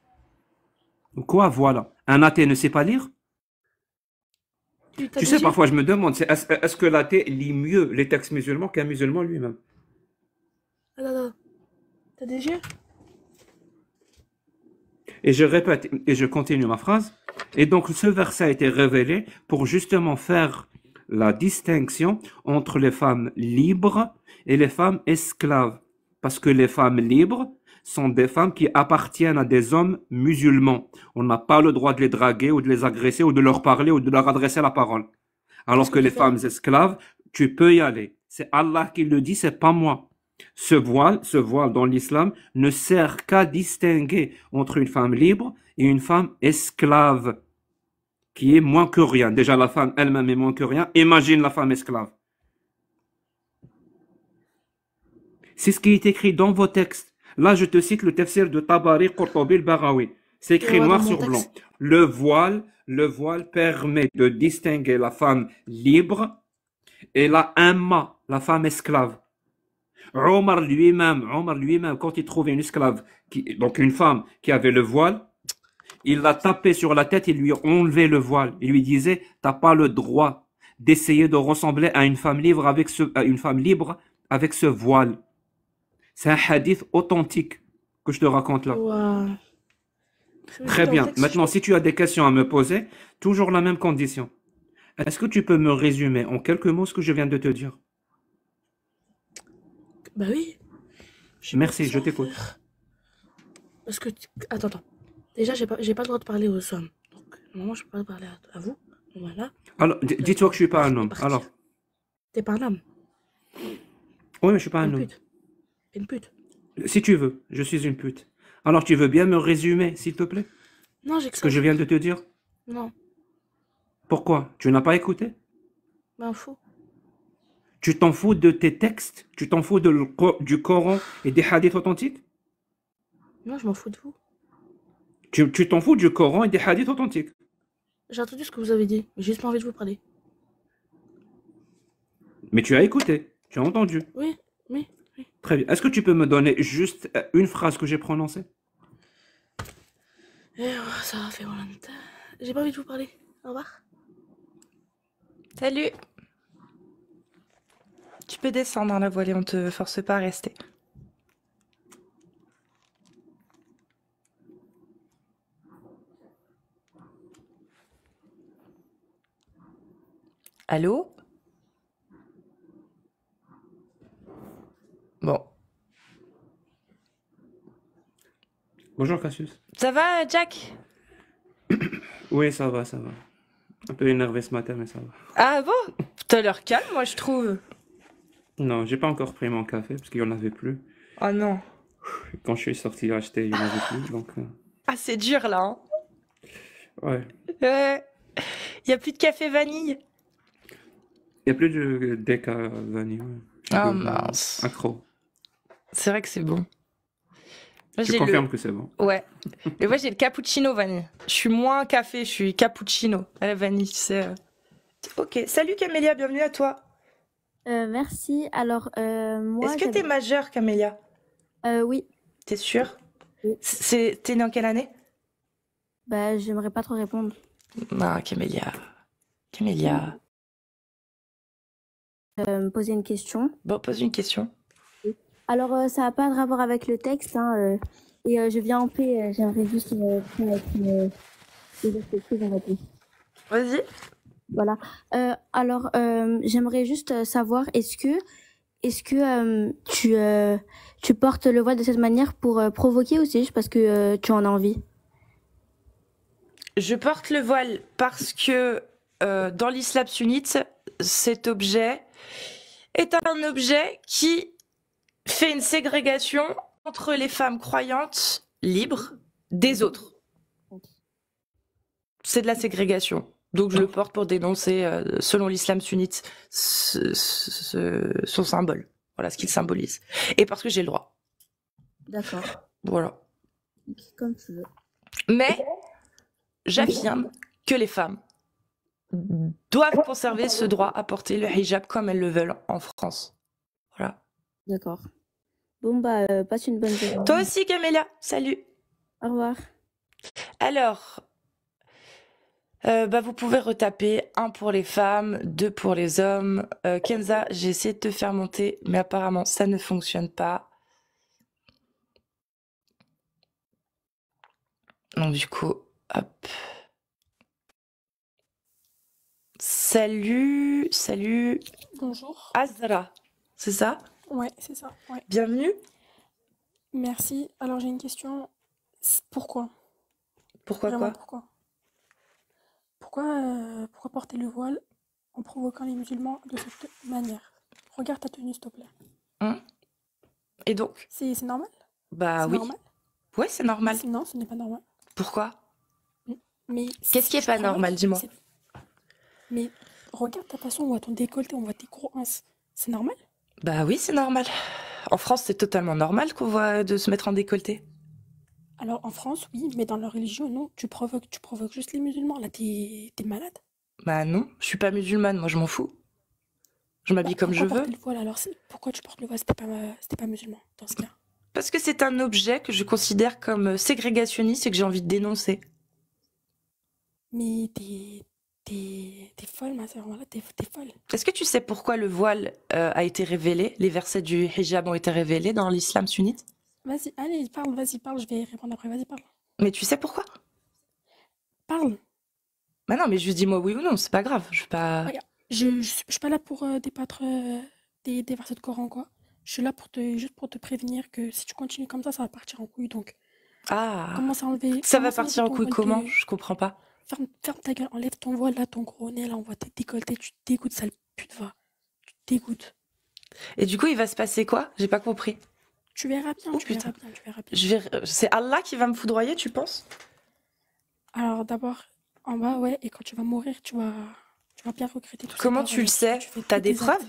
C: Quoi, voilà Un athée ne sait pas lire Tu, sais, parfois je me demande, est-ce que l'athée lit mieux les textes musulmans qu'un musulman lui-même
A: T'as déjà
C: Et je répète, et je continue ma phrase. Et donc ce verset a été révélé pour justement faire la distinction entre les femmes libres et les femmes esclaves parce que les femmes libres sont des femmes qui appartiennent à des hommes musulmans. On n'a pas le droit de les draguer ou de les agresser ou de leur parler ou de leur adresser la parole. Alors que, les femmes esclaves, tu peux y aller. C'est Allah qui le dit, c'est pas moi. Ce voile, ce voile dans l'islam ne sert qu'à distinguer entre une femme libre et une femme esclave, qui est moins que rien. Déjà, la femme elle-même est moins que rien. Imagine la femme esclave. C'est ce qui est écrit dans vos textes. Là, je te cite le tafsir de Tabari Qurtubi barawi C'est écrit noir sur blanc. Le voile, le voile permet de distinguer la femme libre et la amma, la femme esclave. Omar lui-même, Omar lui-même, quand il trouvait une esclave, donc une femme qui avait le voile, il la tapait sur la tête, il lui enlevait le voile. Il lui disait, t'as pas le droit d'essayer de ressembler à une femme libre avec à une femme libre avec ce voile. C'est un hadith authentique que je te raconte
A: là. Très bien. Maintenant,
C: si tu as des questions à me poser, toujours la même condition. Est-ce que tu peux me résumer en quelques mots ce que je viens de te dire Bah oui. Merci, je t'écoute.
A: Parce que. Attends, attends. Déjà, j'ai pas, pas le droit de parler aux hommes. Donc, normalement, je peux pas parler à, vous. Voilà.
C: Alors, dis-toi que je suis pas un homme. Alors. n'es pas un homme Oui, mais je suis pas un homme. Une pute. Si tu veux, je suis une pute. Alors tu veux bien me résumer, s'il te plaît
A: Non, j'ai Ce que je viens de te dire Non.
C: Pourquoi Tu n'as pas écouté M'en fous. Tu t'en fous de tes textes Tu t'en fous de du Coran et des hadiths authentiques
A: Non, je m'en fous de vous.
C: Tu, tu t'en fous du Coran et des hadiths authentiques
A: J'ai entendu ce que vous avez dit, mais j'ai juste pas envie de vous parler.
C: Mais tu as écouté, tu as entendu.
A: Oui, oui.
C: Très bien. Est-ce que tu peux me donner juste euh, une phrase que j'ai prononcée
A: oh, Ça va, faire J'ai pas envie de vous parler. Au revoir.
B: Salut. Tu peux descendre dans hein, la voilée, on te force pas à rester. Allô Bonjour Cassius. Ça va, Jack
C: (coughs) Oui, ça va, ça va. Un peu énervé ce matin, mais ça va.
B: Ah bon T'as l'air calme, moi, je trouve.
C: Non, j'ai pas encore pris mon café parce qu'il y en avait plus. Ah non. Quand je suis sorti acheter, il y en avait plus, donc. Euh.
B: Ah, c'est dur là. Hein. Ouais. ouais. Y a plus de café vanille.
C: Il y a plus de euh, déca vanille. Ah, mince. Accro. C'est vrai que c'est bon.
B: Je confirme que c'est bon. Ouais. Et (laughs) moi, j'ai le cappuccino vanille. Je suis moins café, je suis cappuccino à ah, vanille, c'est... Euh, ok. Salut Camélia, bienvenue à toi. Euh, merci. Alors, euh, moi. Est-ce que t'es majeure, Camélia euh, Oui. T'es sûre oui. C'est... T'es née en quelle année Bah, j'aimerais pas trop répondre. Non, Camélia. Camélia.
A: Euh, me poser une question.
B: Bon, pose une question.
A: Alors, euh, ça n'a pas de rapport avec le texte. Hein, euh, et euh, je viens en paix. J'aimerais juste Vas-y. Voilà. alors, j'aimerais juste savoir, est-ce que, est-ce que tu, tu portes le voile de cette manière pour provoquer ou c'est juste parce que tu en as envie
B: Je porte le voile parce que dans l'islam sunnite, cet objet est un objet qui fait une ségrégation entre les femmes croyantes libres des autres. C'est de la ségrégation. Donc je le porte pour dénoncer, euh, selon l'islam sunnite, son symbole. Voilà ce qu'il symbolise. Et parce que j'ai le droit. D'accord. Voilà. Comme tu veux. Mais j'affirme que les femmes doivent conserver ce droit à porter le hijab comme elles le veulent en France. Voilà.
A: D'accord. Bon, bah, euh, passe une bonne journée. Toi
B: aussi, Camélia. Salut. Au revoir. Alors, euh, bah, vous pouvez retaper un pour les femmes, deux pour les hommes. Euh, Kenza, j'ai essayé de te faire monter, mais apparemment, ça ne fonctionne pas. Donc, du coup, hop. Salut, salut. Bonjour. Azra, c'est ça Ouais, c'est ça. Bienvenue. Merci.
A: Alors j'ai une question. Pourquoi Pourquoi quoi Pourquoi euh, pourquoi, porter le voile en provoquant les musulmans de cette manière Regarde ta tenue, s'il te plaît.
B: Hein? Et donc C'est normal Bah oui. Normal ouais, c'est normal. Non, ce n'est pas normal. Pourquoi Mais qu'est-ce qui est pas normal, dis-moi
A: Mais regarde ta façon on voit ton décolleté, on voit tes gros hein, C'est normal
B: bah oui, c'est normal. En France, c'est totalement normal qu'on voit de se mettre en décolleté.
A: Alors en France, oui, mais dans leur religion, non. Tu provoques, tu provoques juste les musulmans. Là, t'es malade.
B: Bah non, je suis pas musulmane, moi je m'en fous. Je m'habille bah, comme je veux. Le
A: voile, alors pourquoi tu portes le voile C'était pas, euh, pas musulman dans ce cas.
B: Parce que c'est un objet que je considère comme euh, ségrégationniste et que j'ai envie de dénoncer.
A: Mais t'es T'es folle, ma soeur, voilà, t'es folle.
B: Est-ce que tu sais pourquoi le voile euh, a été révélé Les versets du hijab ont été révélés dans l'islam sunnite
A: Vas-y, allez, parle, vas-y, parle, je vais répondre après, vas-y, parle.
B: Mais tu sais pourquoi Parle. Bah non, mais juste dis-moi oui ou non, c'est pas grave, je suis pas...
A: je, suis pas là pour euh, débattre euh, des, versets de Coran, quoi. Je suis là pour te, juste pour te prévenir que si tu continues comme ça, ça va partir en couille, donc...
B: Ah Comment
A: ça enlever Ça va partir en couille comment Je comprends pas ferme, ta gueule, enlève ton voile là, ton gros nez là, on voit tes décolletés, tu te dégoûtes, sale pute, va. Tu te
B: dégoûtes. Et du coup, il va se passer quoi J'ai pas compris.
A: Tu verras bien, oh, tu verras bien, tu verras
B: bien. Euh, c'est Allah qui va me foudroyer, tu penses
A: Alors d'abord, en bas, ouais, et quand tu vas mourir, tu vas, vas bien regretter tout Comment tu le sais Tu as des preuves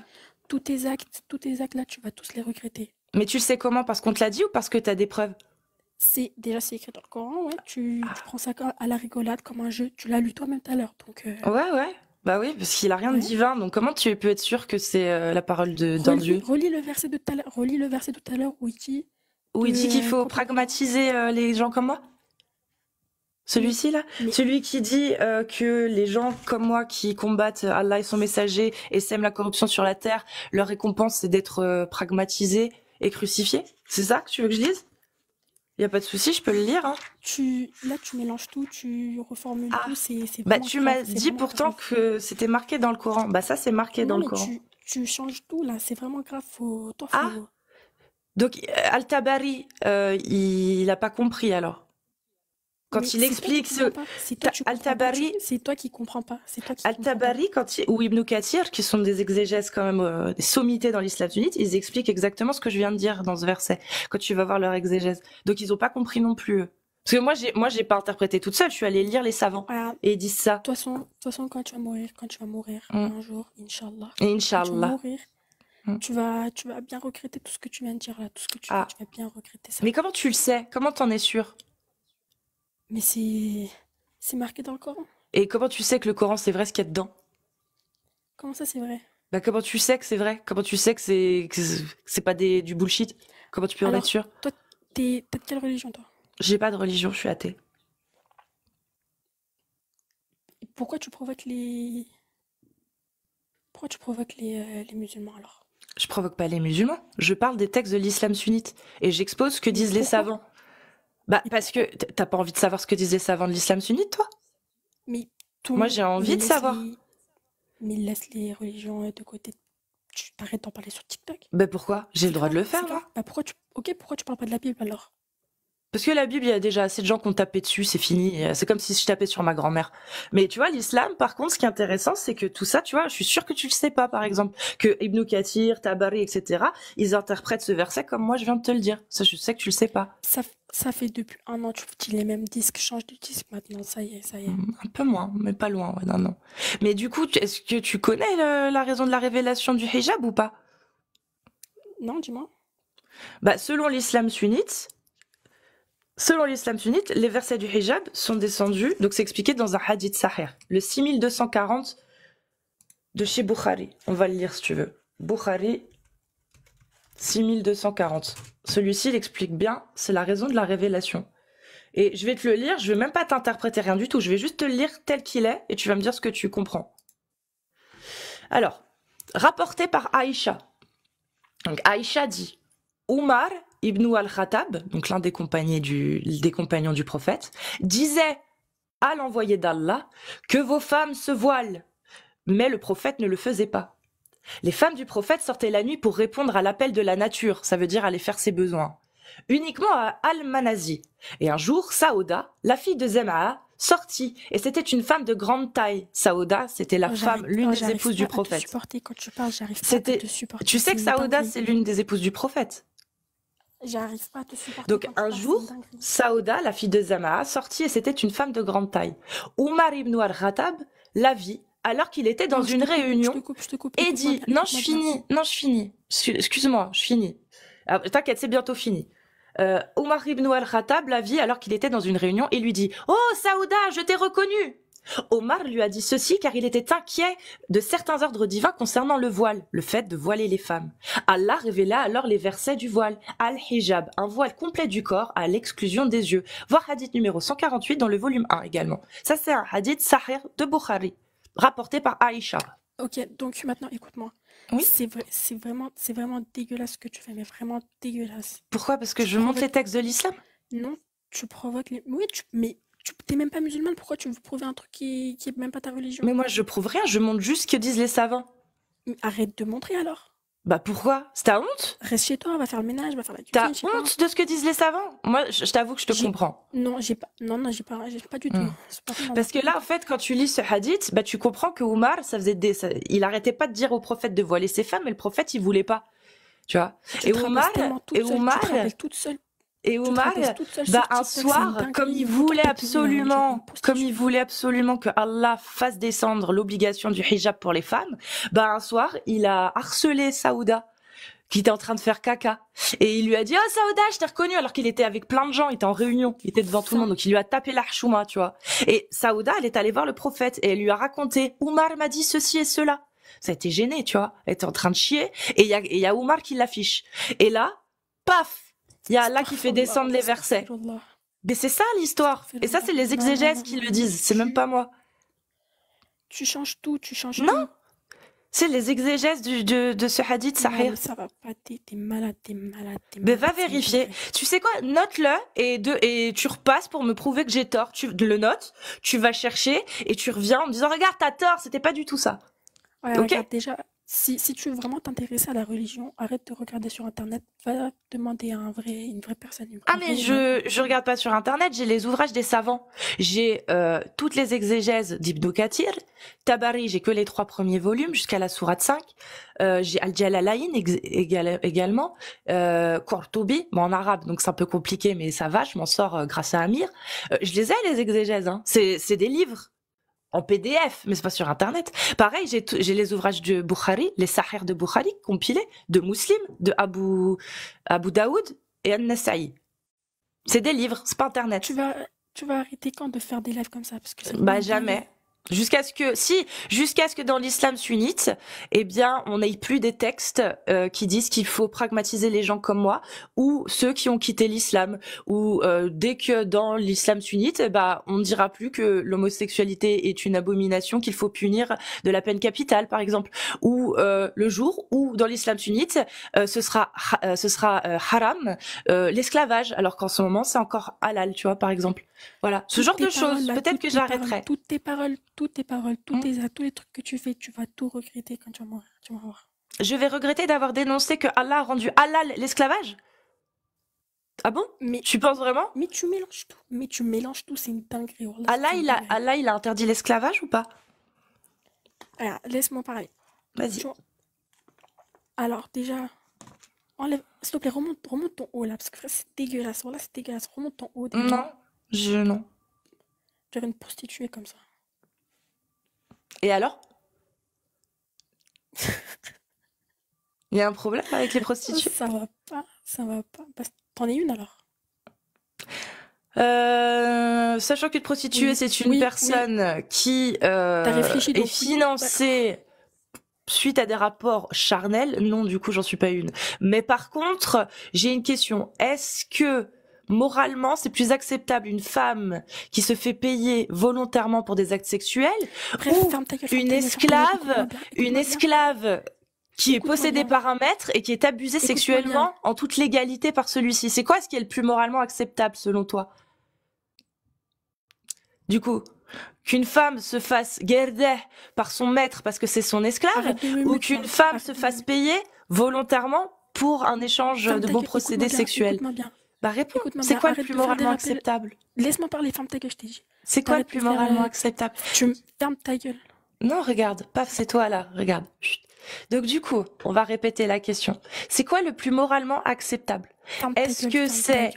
A: Tous tes actes, tous tes actes là, tu vas tous les regretter.
B: Mais tu le sais comment Parce qu'on te l'a dit ou parce que tu as des preuves
A: c'est déjà c'est écrit dans le Coran, ouais. Tu, ah. prends ça à la rigolade comme un jeu. Tu l'as lu toi-même tout à l'heure, donc. Euh.
B: Ouais, ouais. Bah oui, parce qu'il a rien de divin. Donc comment tu peux être sûr que c'est euh, la parole d'un dieu Relis le verset de tout à l'heure. le verset tout à l'heure où il dit. qu'il faut pragmatiser euh, les gens comme moi. Celui-ci là, celui qui dit que les gens comme moi qui combattent Allah et son messager et sèment la corruption sur la terre, leur récompense c'est d'être pragmatisés et crucifiés. C'est ça que tu veux que je dise il a pas de souci, je peux le lire. Hein.
A: Tu, là, tu mélanges tout, tu reformules ah. tout. C'est, bah, tu m'as dit
B: pourtant que c'était marqué dans le Coran. Bah, ça, c'est marqué dans le Coran. Tu,
A: tu, changes tout, là. C'est vraiment grave. Ah.
B: Donc, Al-Tabari, euh, il n'a pas compris alors quand il explique ce Al-Tabari, c'est toi qui comprends pas. C'est toi qui Al-Tabari ou Ibn Kathir qui sont des exégèses quand même euh, des sommités dans l'islam sunnite, ils expliquent exactement ce que je viens de dire dans ce verset quand tu vas voir leur exégèse. Donc ils ont pas compris non plus. Parce que moi j'ai moi j'ai pas interprété toute seule, je suis allée lire les savants et ils disent ça. De toute
A: façon, quand tu vas mourir, quand tu vas mourir mm. un jour, inshallah. Inshallah. Mm. Tu vas, tu vas bien regretter tout ce que tu viens de dire là, tout ce que tu, ah. tu vas
B: bien regretter ça. Mais comment tu le sais Comment t'en es sûr mais c'est.
A: C'est marqué dans le Coran.
B: Et comment tu sais que le Coran, c'est vrai ce qu'il y a dedans
A: Comment ça, c'est vrai
B: Bah, comment tu sais que c'est vrai Comment tu sais que c'est c'est pas des... du bullshit Comment tu peux en être sûr Toi, t'es de
A: quelle religion, toi
B: J'ai pas de religion, je suis athée.
A: pourquoi tu provoques les. Pourquoi tu provoques les, euh, musulmans
B: alors Je provoque pas les musulmans. Je parle des textes de l'islam sunnite et j'expose ce que disent les savants. Bah, parce que t'as pas envie de savoir ce que disaient les savants de l'islam sunnite, toi
A: Mais tout Moi, j'ai envie de savoir. Mais Mais laisse les religions de côté. Tu t'arrêtes d'en parler sur TikTok.
B: Bah pourquoi J'ai le droit de le faire, là.
A: Bah, pourquoi Ok, pourquoi tu parles pas de la Bible alors
B: parce que la Bible, il y a déjà assez de gens qui ont tapé dessus, c'est fini. C'est comme si je tapais sur ma grand-mère. Mais tu vois, l'islam, par contre, ce qui est intéressant, c'est que tout ça, tu vois, je suis sûre que tu le sais pas, par exemple, que Ibn Kathir, Tabari, etc., ils interprètent ce verset comme moi, je viens de te le dire. Ça, je sais que tu le sais pas. Ça, ça fait depuis un an, tu dis les mêmes disques, change de disque maintenant, ça y est, ça y est. Mm, un peu moins, mais pas loin, ouais, non, non. Mais du coup, est-ce que tu connais la raison de la révélation du hijab ou pas Non, dis-moi. Bah, selon l'islam sunnite, Selon l'islam sunnite, les versets du hijab sont descendus, donc c'est expliqué dans un hadith sahih, le 6240 de chez Bukhari. On va le lire si tu veux. Bukhari 6240. Celui-ci l'explique bien, c'est la raison de la révélation. Et je vais te le lire, je vais même pas t'interpréter rien du tout, je vais juste te le lire tel qu'il est et tu vas me dire ce que tu comprends. Alors, rapporté par Aïcha. Donc Aïcha dit Oumar Ibn al-Khattab, donc l'un des, compagnons du prophète, disait à l'envoyé d'Allah que vos femmes se voilent. Mais le prophète ne le faisait pas. Les femmes du prophète sortaient la nuit pour répondre à l'appel de la nature, ça veut dire aller faire ses besoins, uniquement à Al-Manazi. Et un jour, Saouda, la fille de Zema'a, sortit, et c'était une femme de grande taille. Saouda, c'était la oh, femme, l'une oh, des épouses du prophète. Te supporter tu sais que Saouda, c'est l'une des épouses du prophète.
A: J'arrive pas à te
B: Donc un jour, Saouda, la fille de Zamaa, sortit et c'était une femme de grande taille. Oumar ibn al-Khattab la vit alors qu'il était dans une réunion et dit non je finis, non je finis, excuse-moi, je finis. T'inquiète, c'est bientôt fini. Euh, Omar ibn al-Khattab la vit alors qu'il était dans une réunion et lui dit Oh Saouda, je t'ai reconnue Omar lui a dit ceci car il était inquiet de certains ordres divins concernant le voile, le fait de voiler les femmes. Allah révéla alors les versets du voile, al-hijab, un voile complet du corps à l'exclusion des yeux. Voir hadith numéro 148 dans le volume 1 également. Ça c'est un hadith sahir de Bukhari, rapporté par Aïcha.
A: Ok, donc maintenant écoute-moi. Oui. C'est vraiment, c'est vraiment dégueulasse ce que tu fais, mais vraiment dégueulasse. Pourquoi Parce que je monte les textes de l'islam Non, tu provoques les. Oui, mais tu n'es même pas musulmane, pourquoi tu veux prouver un truc qui n'est même pas ta religion Mais moi, je prouve rien, je
B: montre juste ce que disent les savants. arrête de montrer alors. Bah pourquoi C'est ta honte Reste chez toi, va faire le ménage, va faire la cuisine. T'as honte de ce que disent les savants Moi, je, t'avoue que je te comprends. Non, j'ai pas. Non, non, j'ai pas. pas du tout. Hmm. Parce que là, en fait, quand tu lis ce hadith, bah tu comprends que Omar, ça faisait des. il arrêtait pas de dire au prophète de voiler ses femmes, mais le prophète, il voulait pas. Tu vois Et Omar, et Omar, toute seule. Et Omar, bah, un soir, comme il voulait absolument, comme il voulait absolument que Allah fasse descendre l'obligation du hijab pour les femmes, bah, un soir, il a harcelé Saouda, qui était en train de faire caca. Et il lui a dit, oh, Saouda, je t'ai reconnu, alors qu'il était avec plein de gens, il était en réunion, il était devant tout le monde, donc il lui a tapé l'archouma, tu vois. Et Saouda, elle est allée voir le prophète, et elle lui a raconté, Oumar m'a dit ceci et cela. Ça a été gêné, tu vois. Elle était en train de chier, et il y a, Oumar a Omar qui l'affiche. Et là, paf! Il y a Allah qui fait descendre les versets. Mais c'est ça l'histoire. Et ça, c'est les exégèses qui le disent. C'est même pas moi. Tu changes tout, tu changes non. C'est les exégèses de, ce hadith, Sahir. Ça
A: va pas, t'es malade, t'es malade, Mais va vérifier.
B: Tu sais quoi Note-le et, et tu repasses pour me prouver que j'ai tort. Tu le notes, tu vas chercher et tu reviens en me disant Regarde, t'as tort, c'était pas du tout ça. Ouais, déjà,
A: si, tu veux vraiment t'intéresser à la religion, arrête de regarder sur Internet. Va demander à un vrai, une vraie personne. ah, mais je,
B: je regarde pas sur Internet. J'ai les ouvrages des savants. J'ai euh, toutes les exégèses d'Ibn Kathir. Tabari, j'ai que les trois premiers volumes jusqu'à la sourate 5. Euh, j'ai Al-Jalalayn également. Euh, Qurtubi, bon, en arabe, donc c'est un peu compliqué, mais ça va. Je m'en sors euh, grâce à Amir. Euh, je les ai, les exégèses. Hein. C'est des livres en PDF, mais c'est pas sur Internet. Pareil, j'ai les ouvrages de Bukhari, les Sahir de Bukhari compilés, de Muslim, de Abu, Abu Daoud et An-Nasa'i. C'est des livres, c'est pas Internet. Tu vas,
A: tu vas arrêter quand de faire des lives comme ça parce que Bah jamais.
B: Jusqu'à ce que, si, jusqu'à ce que dans l'islam sunnite, eh bien, on n'ait plus des textes euh, qui disent qu'il faut pragmatiser les gens comme moi ou ceux qui ont quitté l'islam. Ou euh, dès que dans l'islam sunnite, eh ben, on ne dira plus que l'homosexualité est une abomination qu'il faut punir de la peine capitale, par exemple. Ou euh, le jour où dans l'islam sunnite, ce sera ce sera haram l'esclavage, alors qu'en ce moment c'est encore halal, tu vois, par exemple. Voilà, ce genre de choses. Peut-être que j'arrêterai. Toutes tes paroles,
A: toutes tes paroles, tous hmm. tes tous les trucs que tu fais, tu vas tout regretter quand tu vas mourir. Tu vas voir.
B: Je vais regretter d'avoir dénoncé que Allah a rendu halal l'esclavage. Ah bon Mais tu penses vraiment Mais tu mélanges tout. Mais tu mélanges tout, c'est une dinguerie. Oh Allah, il a, Allah, il a interdit l'esclavage ou pas Alors, laisse-moi parler. Vas-y.
A: Alors, déjà, enlève, s'il te plaît, remonte, remonte ton haut là, parce que c'est dégueulasse. Voilà, c'est dégueulasse. Remonte ton haut. Non, je non. J'avais une prostituée comme ça.
B: Et alors Il y a un problème avec les prostituées Ça va pas, ça va pas. Bah, t'en es une alors euh, sachant qu'une prostituée, c'est une personne qui euh, est financée suite à des rapports charnels. Non, du coup, j'en suis pas une. Mais par contre, j'ai une question. Est-ce que moralement, c'est plus acceptable une femme qui se fait payer volontairement pour des actes sexuels une, esclave, une esclave, qui est possédée par un maître et qui est abusée sexuellement en toute légalité par celui-ci. C'est quoi ce qui est le plus moralement acceptable selon toi Du coup, qu'une femme se fasse guérder par son maître parce que c'est son esclave ou qu'une femme se fasse payer volontairement pour un échange de bons procédés sexuels. Bah réponds. C'est quoi le plus moralement acceptable Laisse-moi parler, ferme ta gueule, je t'ai dit. C'est quoi le plus moralement acceptable Tu me fermes ta gueule. Non, regarde, paf, c'est toi là, regarde. Donc du coup, on va répéter la question. C'est quoi le plus moralement acceptable Est-ce que c'est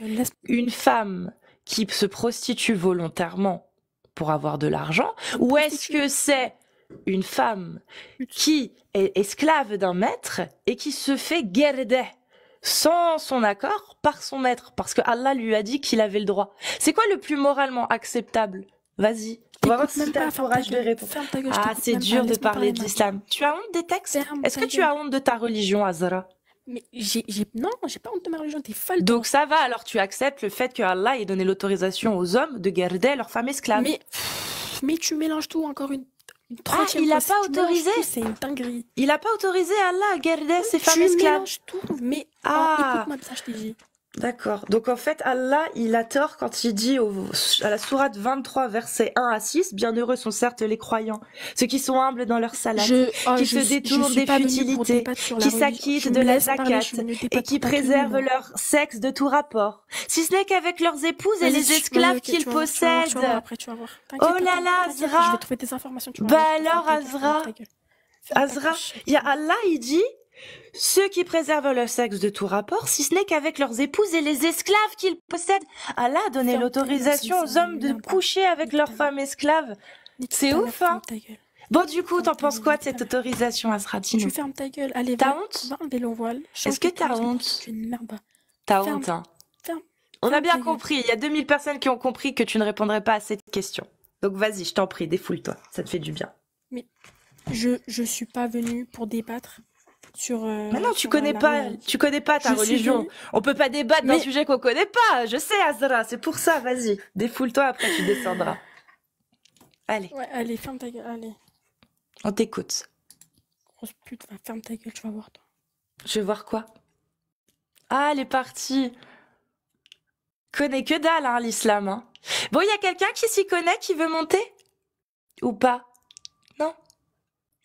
B: une femme qui se prostitue volontairement pour avoir de l'argent ou est-ce que c'est une femme qui est esclave d'un maître et qui se fait guerder sans son accord par son maître parce que Allah lui a dit qu'il avait le droit. C'est quoi le plus moralement acceptable Vas-y. On va voir si t'as ah, c'est dur de parler de l'islam. Tu as honte des textes Est-ce que tu as honte de ta religion, Azra mais j'ai, non, j'ai pas honte de ma religion, t'es folle. Donc ça va, alors tu acceptes le fait que Allah ait donné l'autorisation aux hommes de garder leur femme esclave. Mais, mais tu mélanges tout encore une ah, il n'a pas autorisé. C'est une dinguerie. Il n'a pas autorisé Allah à garder ses femmes esclaves. tout. Mais ah, écoute-moi ça, je t'ai dit. D'accord. Donc en fait, Allah, il a tort quand il dit à la sourate 23, verset 1 à 6, Bienheureux sont certes les croyants, ceux qui sont humbles dans leur salade, oh, qui se détournent des futilités, qui s'acquittent de la zakat et qui préservent leur sexe de tout rapport, si ce n'est qu'avec leurs épouses et les esclaves qu'ils possèdent.
A: Oh là là, Azra
B: Bah alors, Azra Azra, il y a Allah, il dit ceux qui préservent leur sexe de tout rapport, si ce n'est qu'avec leurs épouses et les esclaves qu'ils possèdent. Allah là, donner l'autorisation aux hommes de coucher avec leurs femmes esclaves. C'est ouf, hein Bon, du coup, t'en penses quoi de cette autorisation, Asratine Tu fermes ta gueule, allez, T'as honte
A: Est-ce que t'as honte T'as honte, hein
B: On a bien compris, il y a 2000 personnes qui ont compris que tu ne répondrais pas à cette question. Donc vas-y, je t'en prie, défoule-toi, ça te fait du bien. Mais je, ne suis pas
A: venue pour débattre sur. Euh, non, tu euh, connais pas, tu connais pas ta religion. On
B: peut pas débattre d'un sujets sujet qu'on connaît pas. Je sais, Azra, c'est pour ça. Vas-y, défoule-toi après tu descendras.
A: Allez. Ouais, allez, ferme ta
B: gueule. Allez. On t'écoute. Grosse pute, ferme ta gueule, je vais voir toi. Je vais voir quoi Ah, elle est partie. Connais que dalle, hein, l'islam. Hein. Bon, il y a quelqu'un qui s'y connaît, qui veut monter Ou pas Non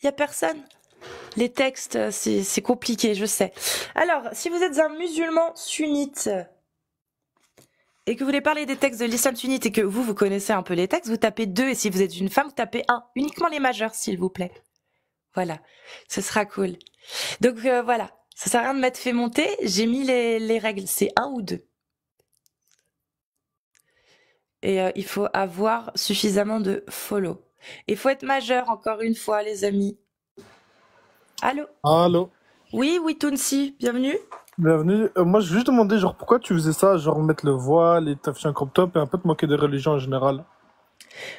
B: Il y a personne les textes, euh, c'est compliqué, je sais. Alors, si vous êtes un musulman sunnite et que vous voulez parler des textes de l'islam sunnite et que vous, vous connaissez un peu les textes, vous tapez deux et si vous êtes une femme, vous tapez un. Uniquement les majeurs, s'il vous plaît. Voilà, ce sera cool. Donc euh, voilà, ça sert à rien de m'être fait monter, j'ai mis les, règles, c'est un ou deux. Et euh, il faut avoir suffisamment de follow. Il faut être majeur, encore une fois, les amis. Allô
D: Allô Oui, oui, Tounsi, bienvenue. Bienvenue. Euh, moi, je juste demander, genre, pourquoi tu faisais ça, genre mettre le voile et t'afficher un crop top et un peu te moquer des religions en général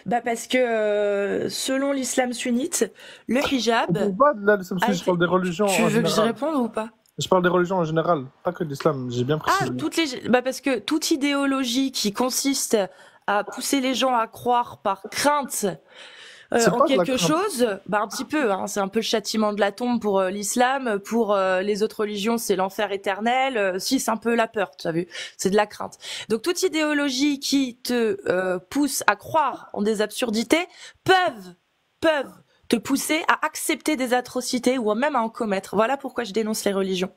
B: Bah parce que euh, selon l'islam sunnite, le hijab... je parle des religions Tu veux que je réponde
D: ou pas Je parle des religions en général, pas que de l'islam, j'ai bien Ah, toutes
B: les... bah parce que toute idéologie qui consiste à pousser les gens à croire par crainte euh, en quelque chose, bah un petit peu. Hein. c'est un peu le châtiment de la tombe pour euh, l'islam, pour euh, les autres religions, c'est l'enfer éternel. si c'est un peu la peur, tu as vu, c'est de la crainte. Donc toute idéologie qui te pousse à croire en des absurdités peuvent peuvent te pousser à accepter des atrocités ou même à en commettre. Voilà pourquoi je dénonce les
D: religions.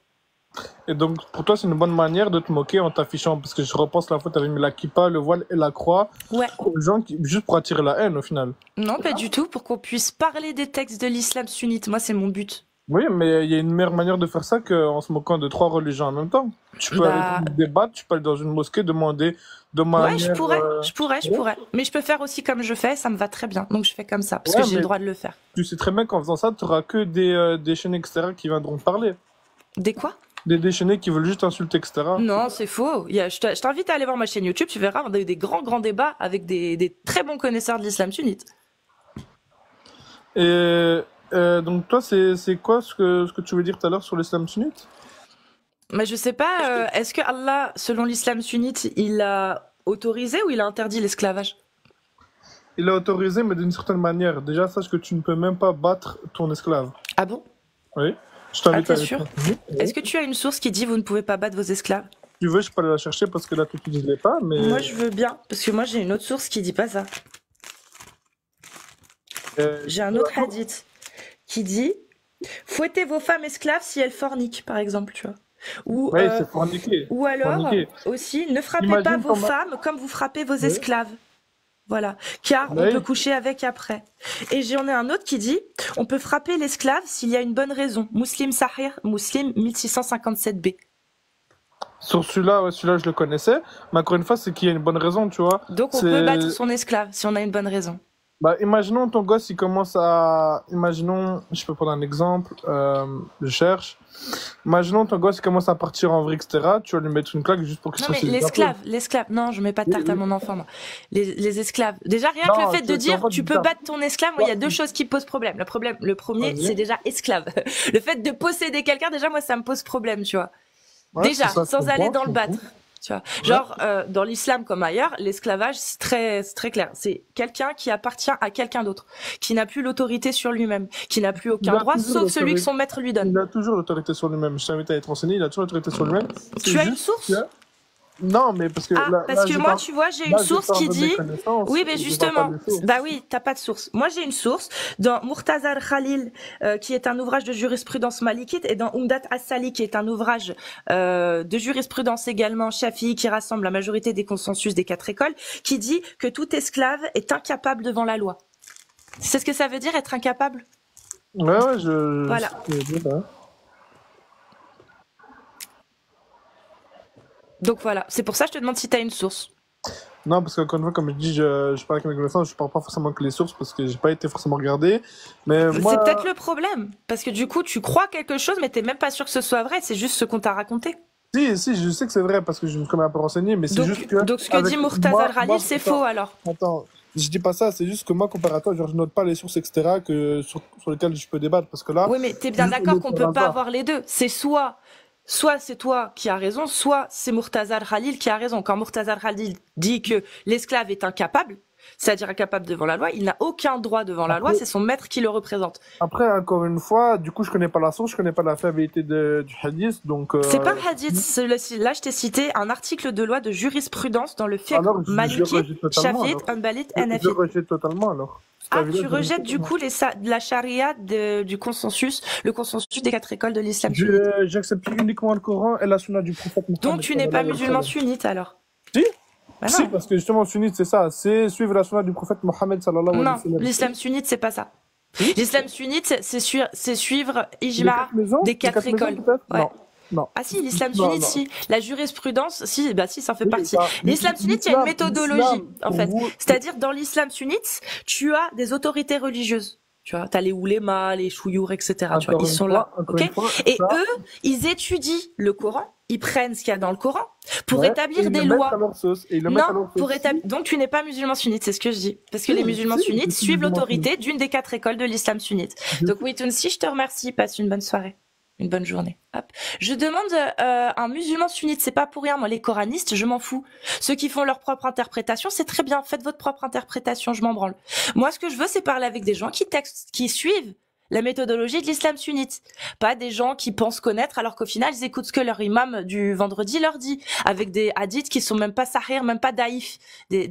D: Et donc, pour toi, c'est une bonne manière de te moquer en t'affichant, parce que je repense la fois, t'avais mis la kippa, le voile et la croix aux gens juste pour attirer la haine au final.
B: Non, pas du tout, pour qu'on puisse parler des textes de l'islam sunnite. Moi, c'est mon but.
D: Oui, mais il y a une meilleure manière de faire ça qu'en se moquant de trois religions en même temps. Tu peux aller bah. débattre, tu peux aller dans une mosquée, demander de Ouais, je pourrais, euh, je pourrais, je pourrais.
B: Mais je peux faire aussi comme je fais, ça me va très bien. Donc je fais comme ça, parce que j'ai le droit
D: de le faire. Tu sais très bien qu'en faisant ça, tu n'auras que des, euh, des chaînes extérieures qui viendront parler. Des quoi des déchaînés qui veulent juste insulter, etc.
B: Non, c'est faux. je t'invite à aller voir ma chaîne YouTube, tu verras, on a eu des grands, grands débats avec des, très bons connaisseurs de l'islam sunnite.
D: Et euh, donc toi, c'est quoi ce que, tu veux dire tout à l'heure sur l'islam sunnite mais bah, je sais pas, euh, est-ce que Allah, selon l'islam sunnite, il a
B: autorisé ou il a interdit l'esclavage
D: Il a autorisé, mais d'une certaine manière. Déjà, sache que tu ne peux même pas battre ton esclave. Ah bon Oui ah, sûr Est-ce que tu as une source qui dit vous ne pouvez pas battre vos esclaves Tu veux, je peux aller la chercher parce que là, tu ne pas. Mais... Moi,
B: je veux bien, parce que moi, j'ai une autre source qui dit pas ça. Euh, j'ai un euh, autre hadith oh. qui dit fouettez vos femmes esclaves si elles forniquent, par exemple, tu vois. Ou, euh, ou alors aussi, ne frappez pas vos femmes comme vous frappez vos esclaves. Voilà. Car on peut coucher avec après. Et j'en ai un autre qui dit on peut frapper l'esclave s'il y a une bonne raison. Muslim Sahir, Muslim 1657b.
D: Sur celui-là, celui-là, je le connaissais. Mais encore une fois, c'est qu'il y a une bonne raison, tu vois. Donc on peut battre son
B: esclave si on a une bonne raison.
D: Bah, imaginons ton gosse, il commence à. Imaginons, je peux prendre un exemple, euh, je cherche. Imaginons ton gosse, il commence à partir en vrai, etc. Tu vas lui mettre une claque juste pour qu'il soit... Non, mais l'esclave,
B: l'esclave. Non, je mets pas de tarte à mon enfant, moi. Les, les esclaves. Déjà, rien que le fait de dire, tu peux battre ton esclave, il y a deux choses qui posent problème. Le, problème, le premier, c'est déjà esclave. (laughs) le fait de posséder quelqu'un, déjà, moi, ça me pose problème, tu vois. déjà, sans aller dans le battre. Tu vois. Genre euh, dans l'islam comme ailleurs, l'esclavage c'est très très clair. C'est quelqu'un qui appartient à quelqu'un d'autre, qui n'a plus l'autorité sur lui-même, qui n'a plus aucun droit sauf celui que son
D: maître lui donne. Il a toujours l'autorité sur lui-même. Je t'invite à être enseigné, Il a toujours l'autorité sur lui-même. Tu as une source non, mais parce que. Ah, parce que moi, tu vois, j'ai une source qui dit. Oui, mais justement. Bah
B: oui, t'as pas de source. Moi, j'ai une source dans Murtazar Khalil, euh, qui est un ouvrage de jurisprudence malikite, et dans Umdat Asali, qui est un ouvrage euh, de jurisprudence également shafi, qui rassemble la majorité des consensus des quatre écoles, qui dit que tout esclave est incapable devant la loi. C'est ce que ça veut dire être incapable
D: Ouais, je. Voilà. Donc
B: voilà, c'est pour ça que je te demande si tu as une source.
D: Non, parce qu'encore une fois, comme je dis, je, je parle avec mes connaissances, je parle pas forcément que les sources parce que j'ai pas été forcément regardé. Mais C'est peut-être
B: le problème, parce que du coup, tu crois quelque chose, mais tu n'es même pas sûr que ce soit vrai, c'est juste ce qu'on t'a raconté.
D: Si, si, je sais que c'est vrai parce que je me suis un peu renseigné, mais c'est juste que. Donc ce que dit al Rali, c'est faux alors. Attends, je dis pas ça, c'est juste que moi, comparateur, je note pas les sources, etc., que, sur, sur lesquelles je peux débattre parce que là. Oui, mais tu es bien d'accord qu'on peut pas avoir
B: les deux. C'est soit soit c'est toi qui as raison, soit c'est Murtaza khalil qui a raison. Quand Murtaza khalil dit que l'esclave est incapable, c'est-à-dire incapable devant la loi, il n'a aucun droit devant la loi, c'est
D: son maître qui le représente. Après, encore une fois, du coup, je connais pas la source, je connais pas la fiabilité du hadith, donc. n'est euh, C'est pas un
B: hadith, là, je t'ai cité un article de loi de jurisprudence dans le
D: fiqh maliki, shafi'it,
B: Unbalit, hanafi. Je
D: rejette totalement alors. Ah, tu rejettes du coup
B: les la charia du consensus, le consensus des quatre écoles de l'islam sunnite.
D: J'accepte uniquement le Coran et la sunna du prophète Mohammed. Donc tu n'es pas musulman
B: sunnite alors Si
D: bah Si, parce que justement sunnite c'est ça, c'est suivre la sunna du prophète Mohammed Non, l'islam
B: sunnite c'est pas ça. L'islam sunnite c'est suivre, suivre Ijma des quatre, écoles. Maisons, ouais. Ah si, l'islam sunnite, si. La jurisprudence, si, bah si, ça fait partie. L'islam sunnite, il y a une méthodologie, en fait. C'est-à-dire, dans l'islam sunnite, tu as des autorités religieuses. Tu vois, t'as les oulémas, les chouyours, etc. ils sont là. et eux, ils étudient le Coran, ils prennent ce qu'il y a dans le Coran pour établir des lois. pour Donc tu n'es pas musulman sunnite, c'est ce que je dis. Parce que les musulmans sunnites suivent l'autorité d'une des quatre écoles de l'islam sunnite. Donc oui si, je te remercie. Passe une bonne soirée une bonne journée. Hop. Je demande euh, un musulman sunnite, c'est pas pour rien, moi les coranistes, je m'en fous. Ceux qui font leur propre interprétation, c'est très bien, faites votre propre interprétation, je m'en branle. Moi ce que je veux, c'est parler avec des gens qui textent, qui suivent la méthodologie de l'islam sunnite. Pas des gens qui pensent connaître alors qu'au final ils écoutent ce que leur imam du vendredi leur dit, avec des hadiths qui sont même pas sahir, même pas daïf, des,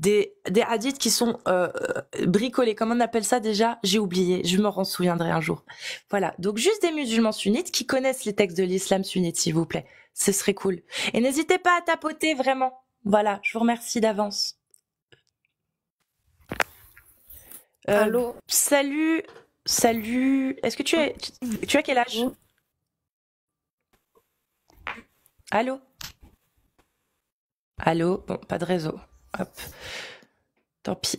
B: des, des hadiths qui sont euh, euh, bricolés. Comment on appelle ça déjà J'ai oublié, je me rends souviendrai un jour. Voilà, donc juste des musulmans sunnites qui connaissent les textes de l'islam sunnite, s'il vous plaît. Ce serait cool. Et n'hésitez pas à tapoter, vraiment. Voilà, je vous remercie d'avance. Euh, Allô Salut Salut Est-ce que tu, es, tu, tu as quel âge Allô Allô Bon, pas de réseau. Hop. Tant pis.